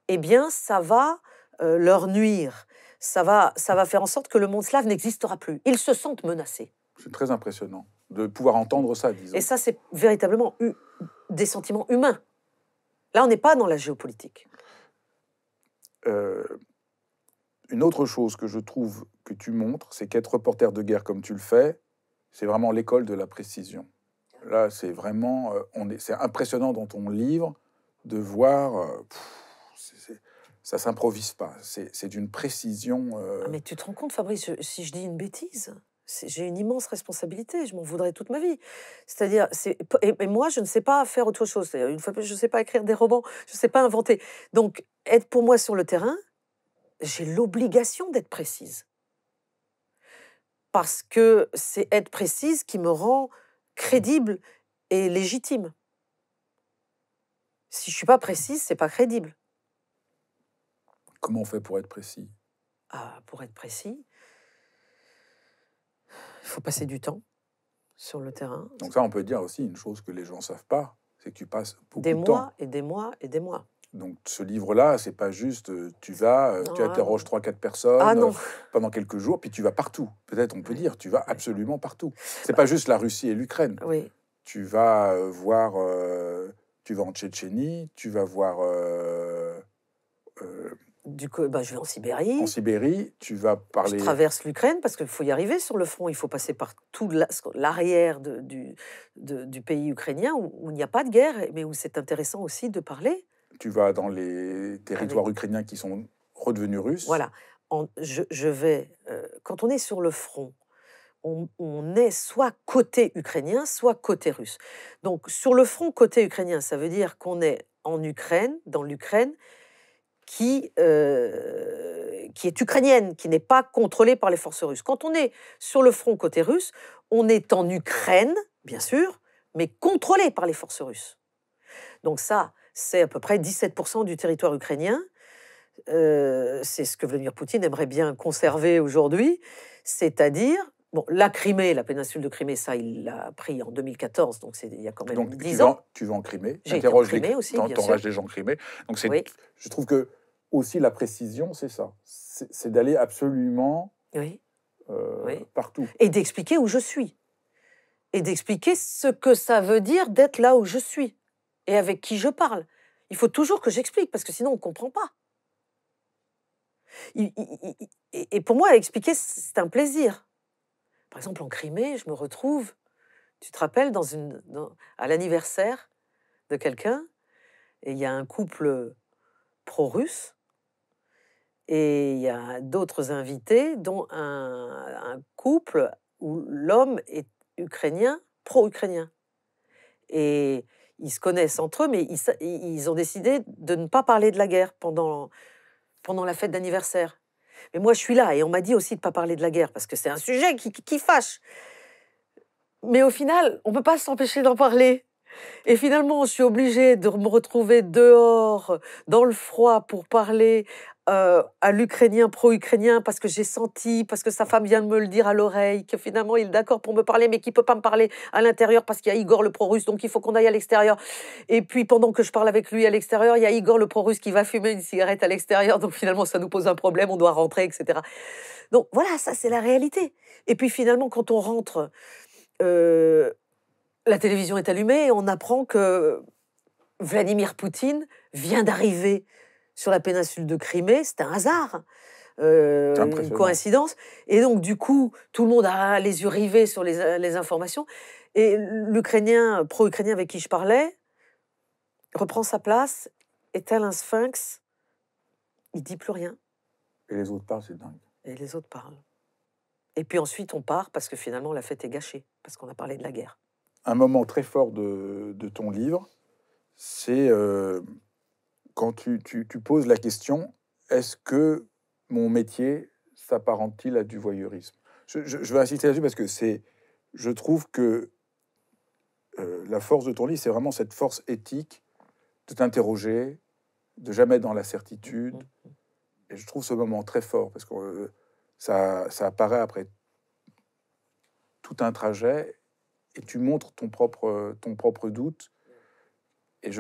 eh bien, ça va leur nuire. Ça va, ça va faire en sorte que le monde slave n'existera plus. Ils se sentent menacés. C'est très impressionnant de pouvoir entendre ça, disons. Et ça, c'est véritablement des sentiments humains. Là, on n'est pas dans la géopolitique. Euh, une autre chose que je trouve que tu montres, c'est qu'être reporter de guerre comme tu le fais, c'est vraiment l'école de la précision. Là, c'est vraiment, euh, on est, c'est impressionnant dans ton livre de voir, Ça euh, c'est, ça s'improvise pas. C'est, d'une précision. Ah, mais tu te rends compte, Fabrice, si je dis une bêtise, j'ai une immense responsabilité, je m'en voudrais toute ma vie. C'est-à-dire, et, moi, je ne sais pas faire autre chose. Une fois, je ne sais pas écrire des romans, je ne sais pas inventer. Donc, être pour moi sur le terrain, j'ai l'obligation d'être précise. Parce que c'est être précise qui me rend crédible et légitime. Si je suis pas précise, c'est pas crédible. Comment on fait pour être précis ah, Pour être précis, il faut passer du temps sur le terrain. Donc ça, on peut dire aussi une chose que les gens ne savent pas, c'est que tu passes beaucoup des de temps. Des mois et des mois et des mois. Donc ce livre-là, c'est pas juste euh, tu vas, euh, tu ah interroges trois, quatre personnes ah euh, pendant quelques jours, puis tu vas partout. Peut-être on peut dire, tu vas absolument partout. C'est bah pas juste la Russie et l'Ukraine. Oui. Tu vas voir, tu vas en Tchétchénie, tu vas voir du coup, bah, je vais en Sibérie. En Sibérie, tu vas parler. Je traverse l'Ukraine parce qu'il faut y arriver sur le front. Il faut passer par tout l'arrière du, du, pays ukrainien où, il n'y a pas de guerre, mais où c'est intéressant aussi de parler. Tu vas dans les territoires ukrainiens qui sont redevenus russes. Voilà. je, vais. Euh, quand on est sur le front, on, on, est soit côté ukrainien, soit côté russe. Donc sur le front côté ukrainien, ça veut dire qu'on est en Ukraine, dans l'Ukraine, qui, euh, qui est ukrainienne, qui n'est pas contrôlée par les forces russes. Quand on est sur le front côté russe, on est en Ukraine, bien sûr, mais contrôlée par les forces russes. Donc ça, c'est à peu près 17% du territoire ukrainien. Euh, c'est ce que Vladimir Poutine aimerait bien conserver aujourd'hui, c'est-à-dire Bon, la Crimée, la péninsule de Crimée, ça, il l'a pris en 2014, donc c'est il y a quand même 10 ans. tu vas en Crimée, J'interroge Crimée les, des gens en Crimée. Donc je trouve que aussi la précision, c'est ça. C'est d'aller absolument euh, partout. Et d'expliquer où je suis. Et d'expliquer ce que ça veut dire d'être là où je suis et avec qui je parle. Il faut toujours que j'explique, parce que sinon on ne comprend pas. et pour moi, expliquer, c'est un plaisir. Par exemple, en Crimée, je me retrouve, tu te rappelles, dans une, à l'anniversaire de quelqu'un, et il y a un couple pro-russe et il y a d'autres invités, dont un, couple où l'homme est ukrainien, pro-ukrainien. Et ils se connaissent entre eux, mais ils, ont décidé de ne pas parler de la guerre pendant, pendant la fête d'anniversaire. Mais moi, je suis là et on m'a dit aussi de ne pas parler de la guerre parce que c'est un sujet qui, qui, fâche. Mais au final, on ne peut pas s'empêcher d'en parler. Et finalement, je suis obligée de me retrouver dehors, dans le froid, pour parler euh, à l'Ukrainien, pro-Ukrainien, parce que j'ai senti, parce que sa femme vient de me le dire à l'oreille, que finalement il est d'accord pour me parler, mais qu'il ne peut pas me parler à l'intérieur parce qu'il y a Igor le pro-russe, donc il faut qu'on aille à l'extérieur. Et puis pendant que je parle avec lui à l'extérieur, il y a Igor le pro-russe qui va fumer une cigarette à l'extérieur, donc finalement ça nous pose un problème, on doit rentrer, etc. Donc voilà, ça c'est la réalité. Et puis finalement, quand on rentre, euh, la télévision est allumée et on apprend que Vladimir Poutine vient d'arriver sur la péninsule de Crimée, c'est un hasard. Euh, une coïncidence. Et donc, du coup, tout le monde a les yeux rivés sur les, euh, informations. Et l'Ukrainien, pro-Ukrainien avec qui je parlais, reprend sa place, est tel un sphinx, il dit plus rien. Et les autres parlent, c'est dingue. Et les autres parlent. Et puis ensuite, on part parce que finalement, la fête est gâchée, parce qu'on a parlé de la guerre. Un moment très fort de, ton livre, c'est euh, quand tu, tu, poses la question, est-ce que mon métier s'apparente-t-il à du voyeurisme je, je, vais insister là-dessus parce que c'est, je trouve que euh, la force de ton livre, c'est vraiment cette force éthique de t'interroger, de jamais être dans la certitude. Et je trouve ce moment très fort parce que euh, ça, ça apparaît après tout un trajet et tu montres ton propre, ton propre doute et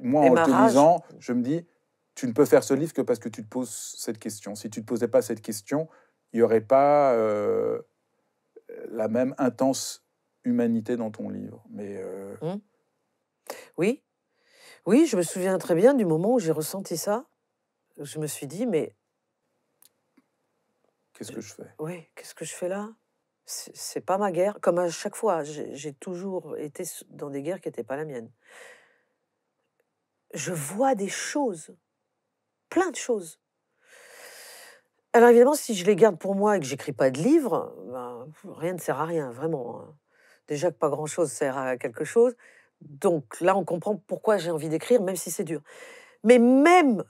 moi, en te lisant, je me dis, tu ne peux faire ce livre que parce que tu te poses cette question. Si tu ne te posais pas cette question, il n'y aurait pas euh, la même intense humanité dans ton livre. Mais euh, hum. Oui, oui, je me souviens très bien du moment où j'ai ressenti ça. Je me suis dit, mais... Qu'est-ce que je fais Oui, qu'est-ce que je fais là C'est pas ma guerre. Comme à chaque fois, j'ai toujours été dans des guerres qui n'étaient pas la mienne je vois des choses, plein de choses. Alors évidemment, si je les garde pour moi et que j'écris pas de livres, ben, rien ne sert à rien, vraiment. Hein. Déjà que pas grand-chose sert à quelque chose. Donc là, on comprend pourquoi j'ai envie d'écrire, même si c'est dur. Mais même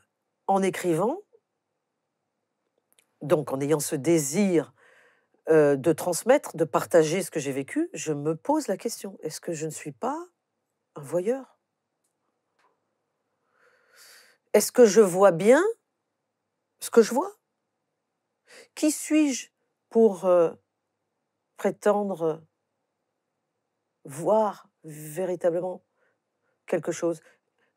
en écrivant, donc en ayant ce désir euh, de transmettre, de partager ce que j'ai vécu, je me pose la question, est-ce que je ne suis pas un voyeur est-ce que je vois bien ce que je vois Qui suis-je pour euh, prétendre euh, voir véritablement quelque chose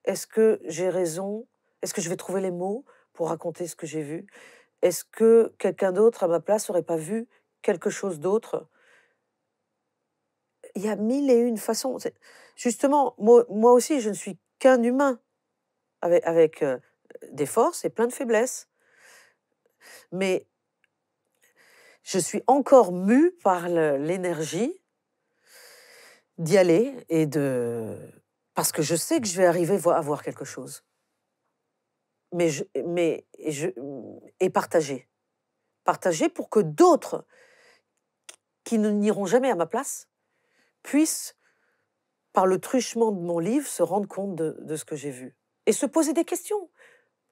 Est-ce que j'ai raison Est-ce que je vais trouver les mots pour raconter ce que j'ai vu Est-ce que quelqu'un d'autre à ma place n'aurait pas vu quelque chose d'autre Il y a mille et une façons. Justement, moi aussi, je ne suis qu'un humain avec, des forces et plein de faiblesses. Mais je suis encore mue par l'énergie d'y aller et de parce que je sais que je vais arriver à voir quelque chose. Mais mais et je et partager, partager pour que d'autres qui ne n'iront jamais à ma place puissent, par le truchement de mon livre, se rendre compte de ce que j'ai vu et se poser des questions.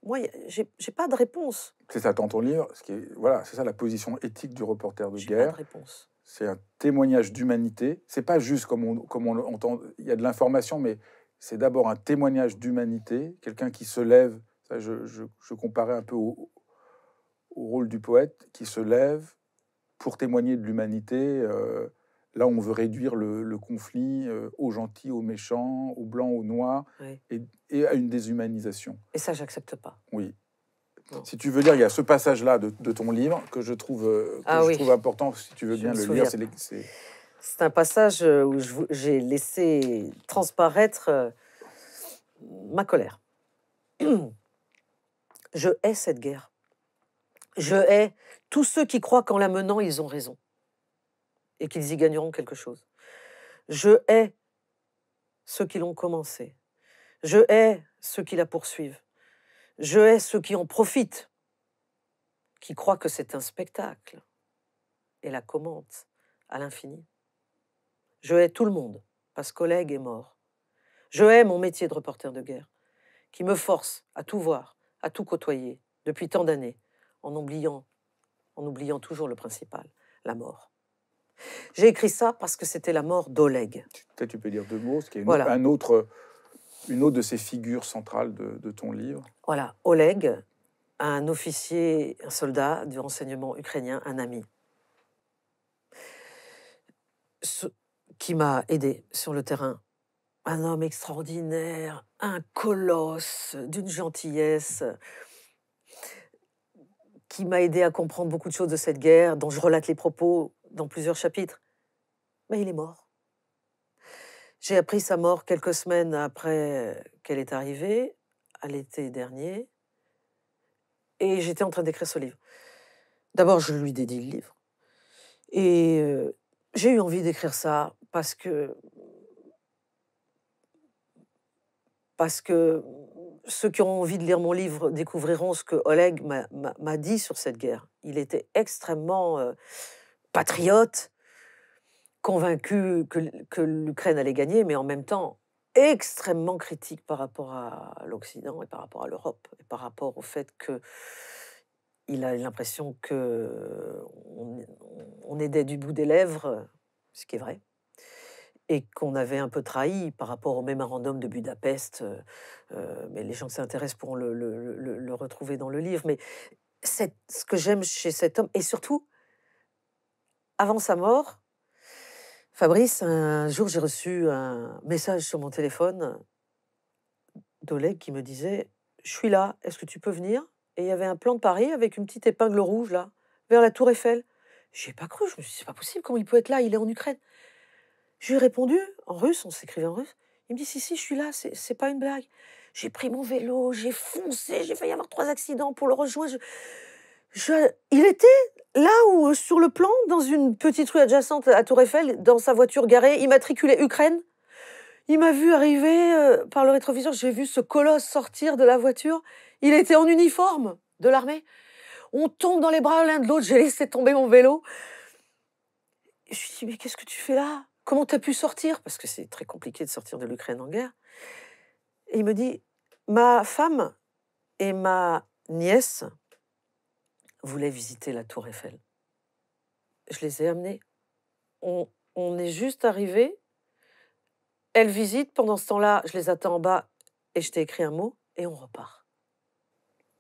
Moi, j'ai pas de réponse. C'est ça, dans ton livre, ce qui voilà, c'est ça la position éthique du reporter de guerre. Pas de réponse. C'est un témoignage d'humanité. C'est pas juste comme on, comme on entend. Il y a de l'information, mais c'est d'abord un témoignage d'humanité. Quelqu'un qui se lève. Ça, je, comparais un peu au, rôle du poète qui se lève pour témoigner de l'humanité. Euh, Là, on veut réduire le, conflit euh, aux gentils, aux méchants, aux blancs, aux noirs, et, à une déshumanisation. Et ça, j'accepte pas. Oui. Si tu veux dire, il y a ce passage-là de, ton livre que je trouve, euh, ah important, si tu veux bien le lire. C'est, c'est un passage euh, où j'ai laissé transparaître ma colère. Je hais cette guerre. Je hais tous ceux qui croient qu'en la menant, ils ont raison et qu'ils y gagneront quelque chose. Je hais ceux qui l'ont commencé. Je hais ceux qui la poursuivent. Je hais ceux qui en profitent, qui croient que c'est un spectacle et la commentent à l'infini. Je hais tout le monde parce collègue est mort. Je hais mon métier de reporter de guerre qui me force à tout voir, à tout côtoyer depuis tant d'années en oubliant en oubliant toujours le principal, la mort. J'ai écrit ça parce que c'était la mort d'Oleg. Peut-être tu peux dire deux mots, ce qui est une, un autre, une autre de ces figures centrales de, de ton livre. Voilà, Oleg, un officier, un soldat du renseignement ukrainien, un ami, qui m'a aidé sur le terrain. Un homme extraordinaire, un colosse d'une gentillesse qui m'a aidé à comprendre beaucoup de choses de cette guerre, dont je relate les propos dans plusieurs chapitres. Mais il est mort. J'ai appris sa mort quelques semaines après qu'elle est arrivée, à l'été dernier, et j'étais en train d'écrire ce livre. D'abord, je lui dédie le livre. Et euh, j'ai eu envie d'écrire ça parce que. Parce que ceux qui ont envie de lire mon livre découvriront ce que Oleg m'a dit sur cette guerre. Il était extrêmement. Euh, patriote, convaincu que, l'Ukraine allait gagner, mais en même temps extrêmement critique par rapport à l'Occident et par rapport à l'Europe, et par rapport au fait qu'il a l'impression qu'on on, aidait du bout des lèvres, ce qui est vrai, et qu'on avait un peu trahi par rapport au mémorandum de Budapest. Euh, euh, mais les gens qui s'intéressent pourront le, le, retrouver dans le livre. Mais ce que j'aime chez cet homme, et surtout avant sa mort, Fabrice, un jour, j'ai reçu un message sur mon téléphone d'Oleg qui me disait Je suis là, est-ce que tu peux venir Et il y avait un plan de Paris avec une petite épingle rouge, là, vers la Tour Eiffel. n'y ai pas cru, je me suis dit C'est pas possible, comment il peut être là Il est en Ukraine. J'ai répondu, en russe, on s'écrivait en russe. Il me dit Si, si, je suis là, c'est pas une blague. J'ai pris mon vélo, j'ai foncé, j'ai failli avoir trois accidents pour le rejoindre il était là où, euh, sur le plan, dans une petite rue adjacente à Tour Eiffel, dans sa voiture garée, immatriculée Ukraine. Il m'a vu arriver euh, par le rétroviseur, j'ai vu ce colosse sortir de la voiture. Il était en uniforme de l'armée. On tombe dans les bras l'un de l'autre, j'ai laissé tomber mon vélo. je lui suis mais qu'est-ce que tu fais là Comment t'as pu sortir Parce que c'est très compliqué de sortir de l'Ukraine en guerre. Et il me dit, ma femme et ma nièce voulaient visiter la Tour Eiffel. Je les ai amenés. On, est juste arrivés. Elles visitent. Pendant ce temps-là, je les attends en bas et je t'ai écrit un mot et on repart.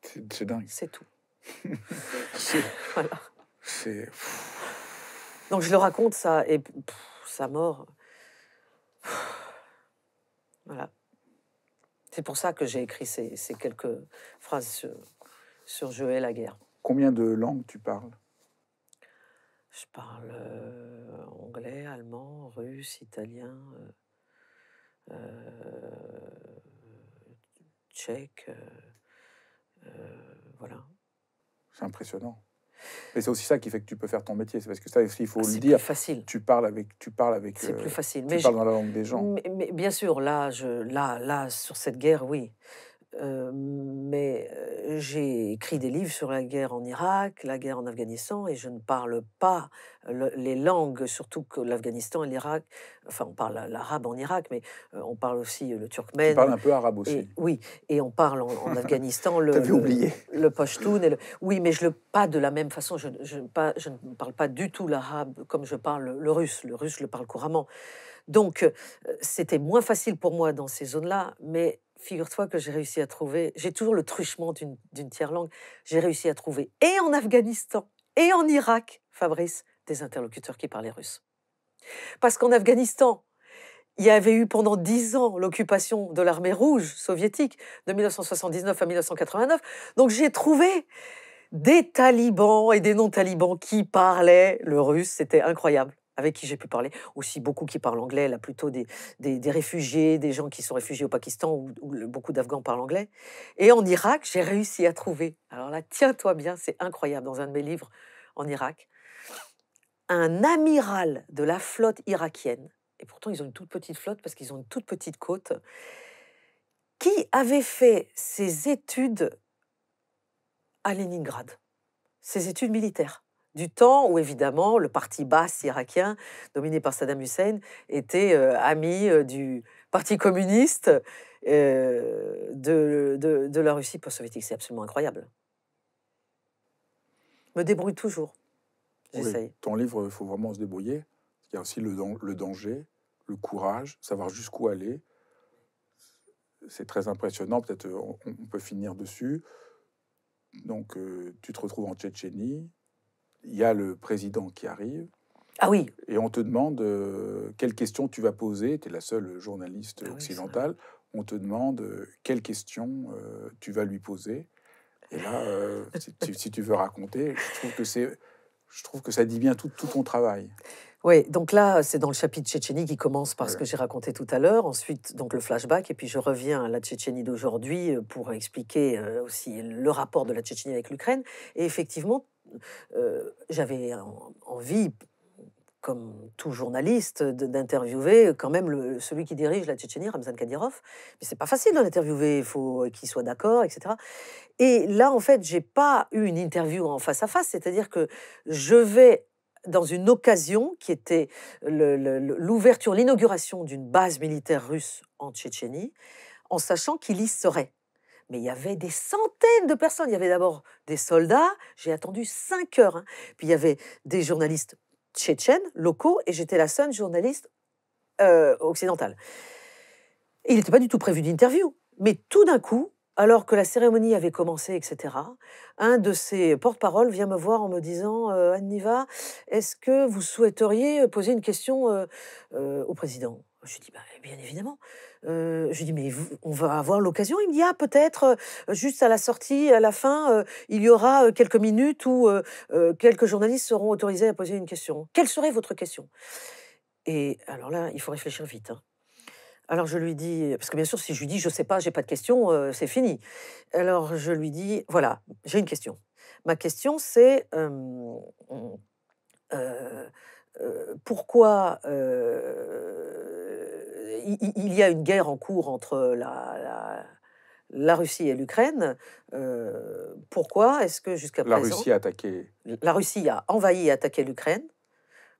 C'est dingue. C'est tout. voilà. C'est. Donc je le raconte ça et sa mort. Voilà. C'est pour ça que j'ai écrit ces, quelques phrases sur, sur Joël guerre. Combien de langues tu parles Je parle euh, anglais, allemand, russe, italien, euh, euh, tchèque. voilà. C'est impressionnant. Et c'est aussi ça qui fait que tu peux faire ton métier. C'est parce que ça il faut le dire. facile. Tu parles avec. Tu parles avec. C'est plus facile. mais dans la langue des gens. Mais, bien sûr, là, je, là, là, sur cette guerre, oui. Euh, mais j'ai écrit des livres sur la guerre en Irak, la guerre en Afghanistan, et je ne parle pas les langues, surtout que l'Afghanistan et l'Irak, enfin on parle l'arabe en Irak, mais on parle aussi le turkmène. On parle un peu arabe aussi. oui, et on parle en, Afghanistan le, le, le pashtoun. Et le, oui, mais je le pas de la même façon, je, pas, je ne parle pas du tout l'arabe comme je parle le russe, le russe je le parle couramment. Donc c'était moins facile pour moi dans ces zones-là, mais figure-toi que j'ai réussi à trouver, j'ai toujours le truchement d'une tiers-langue, j'ai réussi à trouver et en Afghanistan et en Irak, Fabrice, des interlocuteurs qui parlaient russe. Parce qu'en Afghanistan, il y avait eu pendant dix ans l'occupation de l'armée rouge soviétique de 1979 à 1989. Donc j'ai trouvé des talibans et des non-talibans qui parlaient le russe. C'était incroyable avec qui j'ai pu parler, aussi beaucoup qui parlent anglais, là plutôt des, des, réfugiés, des gens qui sont réfugiés au Pakistan, où, où beaucoup d'Afghans parlent anglais. Et en Irak, j'ai réussi à trouver, alors là, tiens-toi bien, c'est incroyable, dans un de mes livres en Irak, un amiral de la flotte irakienne, et pourtant ils ont une toute petite flotte parce qu'ils ont une toute petite côte, qui avait fait ses études à Leningrad, ses études militaires du temps où évidemment le parti basse irakien, dominé par Saddam Hussein, était euh, ami euh, du Parti communiste euh, de, la Russie post-soviétique. C'est absolument incroyable. Me débrouille toujours. J'essaye. Ton livre, il faut vraiment se débrouiller. Il y a aussi le, danger, le courage, savoir jusqu'où aller. C'est très impressionnant. Peut-être on, peut finir dessus. Donc, tu te retrouves en Tchétchénie, il y a le président qui arrive. Ah oui. Et on te demande quelle euh, quelles questions tu vas poser. Tu es la seule journaliste ah occidentale. on te demande quelle euh, quelles questions euh, tu vas lui poser. Et là, si, tu, veux raconter, je trouve que ça dit bien tout, ton travail. Oui, donc là, c'est dans le chapitre Tchétchénie qui commence par ce que j'ai raconté tout à l'heure. Ensuite, donc le flashback, et puis je reviens à la Tchétchénie d'aujourd'hui pour expliquer aussi le rapport de la Tchétchénie avec l'Ukraine. Et effectivement, euh, j'avais envie, comme tout journaliste, d'interviewer quand même celui qui dirige la Tchétchénie, Ramzan Kadyrov. Mais c'est pas facile d'interviewer, il faut qu'il soit d'accord, etc. Et là, en fait, j'ai pas eu une interview en face à face, c'est-à-dire que je vais dans une occasion qui était l'ouverture, l'inauguration d'une base militaire russe en Tchétchénie, en sachant qu'il y serait mais il y avait des centaines de personnes. Il y avait d'abord des soldats, j'ai attendu cinq heures. Hein. Puis il y avait des journalistes tchétchènes, locaux, et j'étais la seule journaliste euh, occidentale. Il n'était pas du tout prévu d'interview. Mais tout d'un coup, alors que la cérémonie avait commencé, etc., un de ses porte parole vient me voir en me disant euh, Anniva, est-ce que vous souhaiteriez poser une question euh, au président je lui dis, bah, bien évidemment. Euh, je dis, mais on va avoir l'occasion. Il me dit, ah, peut-être, euh, juste à la sortie, à la fin, euh, il y aura euh, quelques minutes où quelques journalistes seront autorisés à poser une question. Quelle serait votre question Et alors là, il faut réfléchir vite. Hein. Alors je lui dis, parce que bien sûr, si je lui dis, je sais pas, j'ai pas de question, c'est fini. Alors je lui dis, voilà, j'ai une question. Ma question, c'est euh, pourquoi euh, il, y a une guerre en cours entre la, la, Russie et l'Ukraine. Euh, pourquoi est-ce que jusqu'à présent... La Russie a attaqué... La Russie a envahi et attaqué l'Ukraine.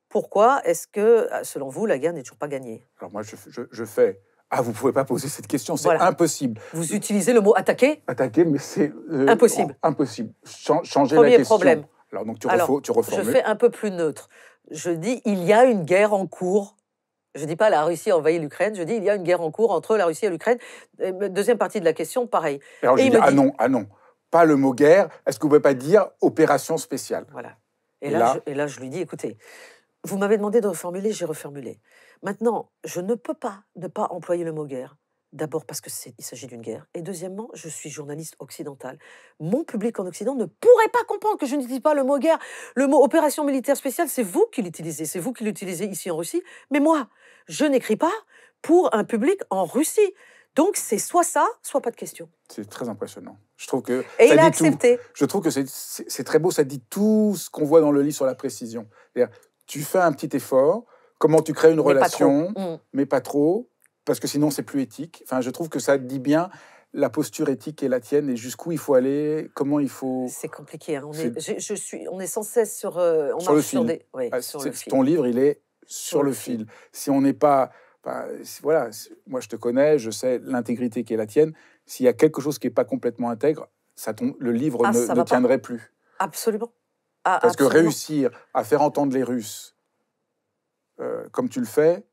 Pourquoi est-ce que, ah, selon vous, la guerre n'est toujours pas gagnée Alors moi, je, fais... Ah, vous ne pouvez pas poser cette question, c'est impossible. Vous utilisez le mot attaquer Attaquer, mais c'est... impossible. impossible. Ch changer Premier la question. Problème alors, donc, tu, tu reformules. Je fais un peu plus neutre. Je dis il y a une guerre en cours. Je ne dis pas la Russie a envahi l'Ukraine, je dis il y a une guerre en cours entre la Russie et l'Ukraine. Deuxième partie de la question, pareil. Alors, je dis, ah non, ah non, pas le mot guerre, est-ce que vous ne pouvez pas dire opération spéciale Voilà. Et, là, et là, je lui dis écoutez, vous m'avez demandé de reformuler, j'ai reformulé. Maintenant, je ne peux pas ne pas employer le mot guerre. D'abord parce qu'il s'agit d'une guerre. Et deuxièmement, je suis journaliste occidentale. Mon public en Occident ne pourrait pas comprendre que je n'utilise pas le mot guerre. Le mot opération militaire spéciale, c'est vous qui l'utilisez. C'est vous qui l'utilisez ici en Russie. Mais moi, je n'écris pas pour un public en Russie. Donc c'est soit ça, soit pas de question. C'est très impressionnant. Je trouve que et il a accepté. Je trouve que c'est très beau. Ça dit tout ce qu'on voit dans le lit sur la précision. Tu fais un petit effort. Comment tu crées une relation, mais pas trop mm parce que sinon c'est plus éthique. Enfin, je trouve que ça dit bien la posture éthique et la tienne et jusqu'où il faut aller, comment il faut. C'est compliqué. Hein. On est, Je, suis, on est sans cesse sur. Euh, on sur ah, le fil. Sur des... Ton livre, il est sur, le, fil. Si on n'est pas, voilà, moi je te connais, je sais l'intégrité qui est la tienne. S'il y a quelque chose qui n'est pas complètement intègre, ça tombe, le livre ah, ne, tiendrait plus. Absolument. Ah, parce que réussir à faire entendre les Russes euh, comme tu le fais,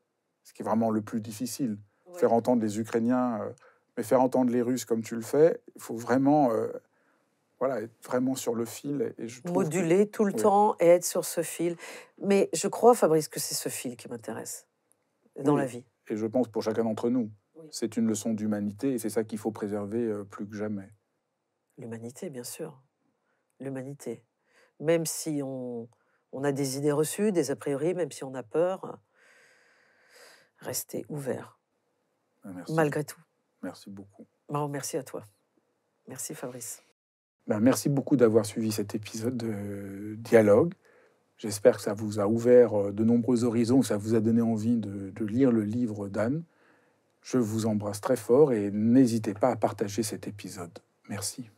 ce qui est vraiment le plus difficile. Faire entendre les Ukrainiens, euh, mais faire entendre les Russes comme tu le fais, il faut vraiment euh, voilà, être vraiment sur le fil. Et, Moduler tout le temps et être sur ce fil. Mais je crois, Fabrice, que c'est ce fil qui m'intéresse dans la vie. Et je pense pour chacun d'entre nous. C'est une leçon d'humanité et c'est ça qu'il faut préserver euh, plus que jamais. L'humanité, bien sûr. L'humanité. Même si on a des idées reçues, des a priori, même si on a peur, rester ouvert. Ah, malgré tout. Merci beaucoup. merci à toi. Merci Fabrice. Ben, merci beaucoup d'avoir suivi cet épisode de Dialogue. J'espère que ça vous a ouvert euh, de nombreux horizons, que ça vous a donné envie de, de lire le livre d'Anne. Je vous embrasse très fort et n'hésitez pas à partager cet épisode. Merci.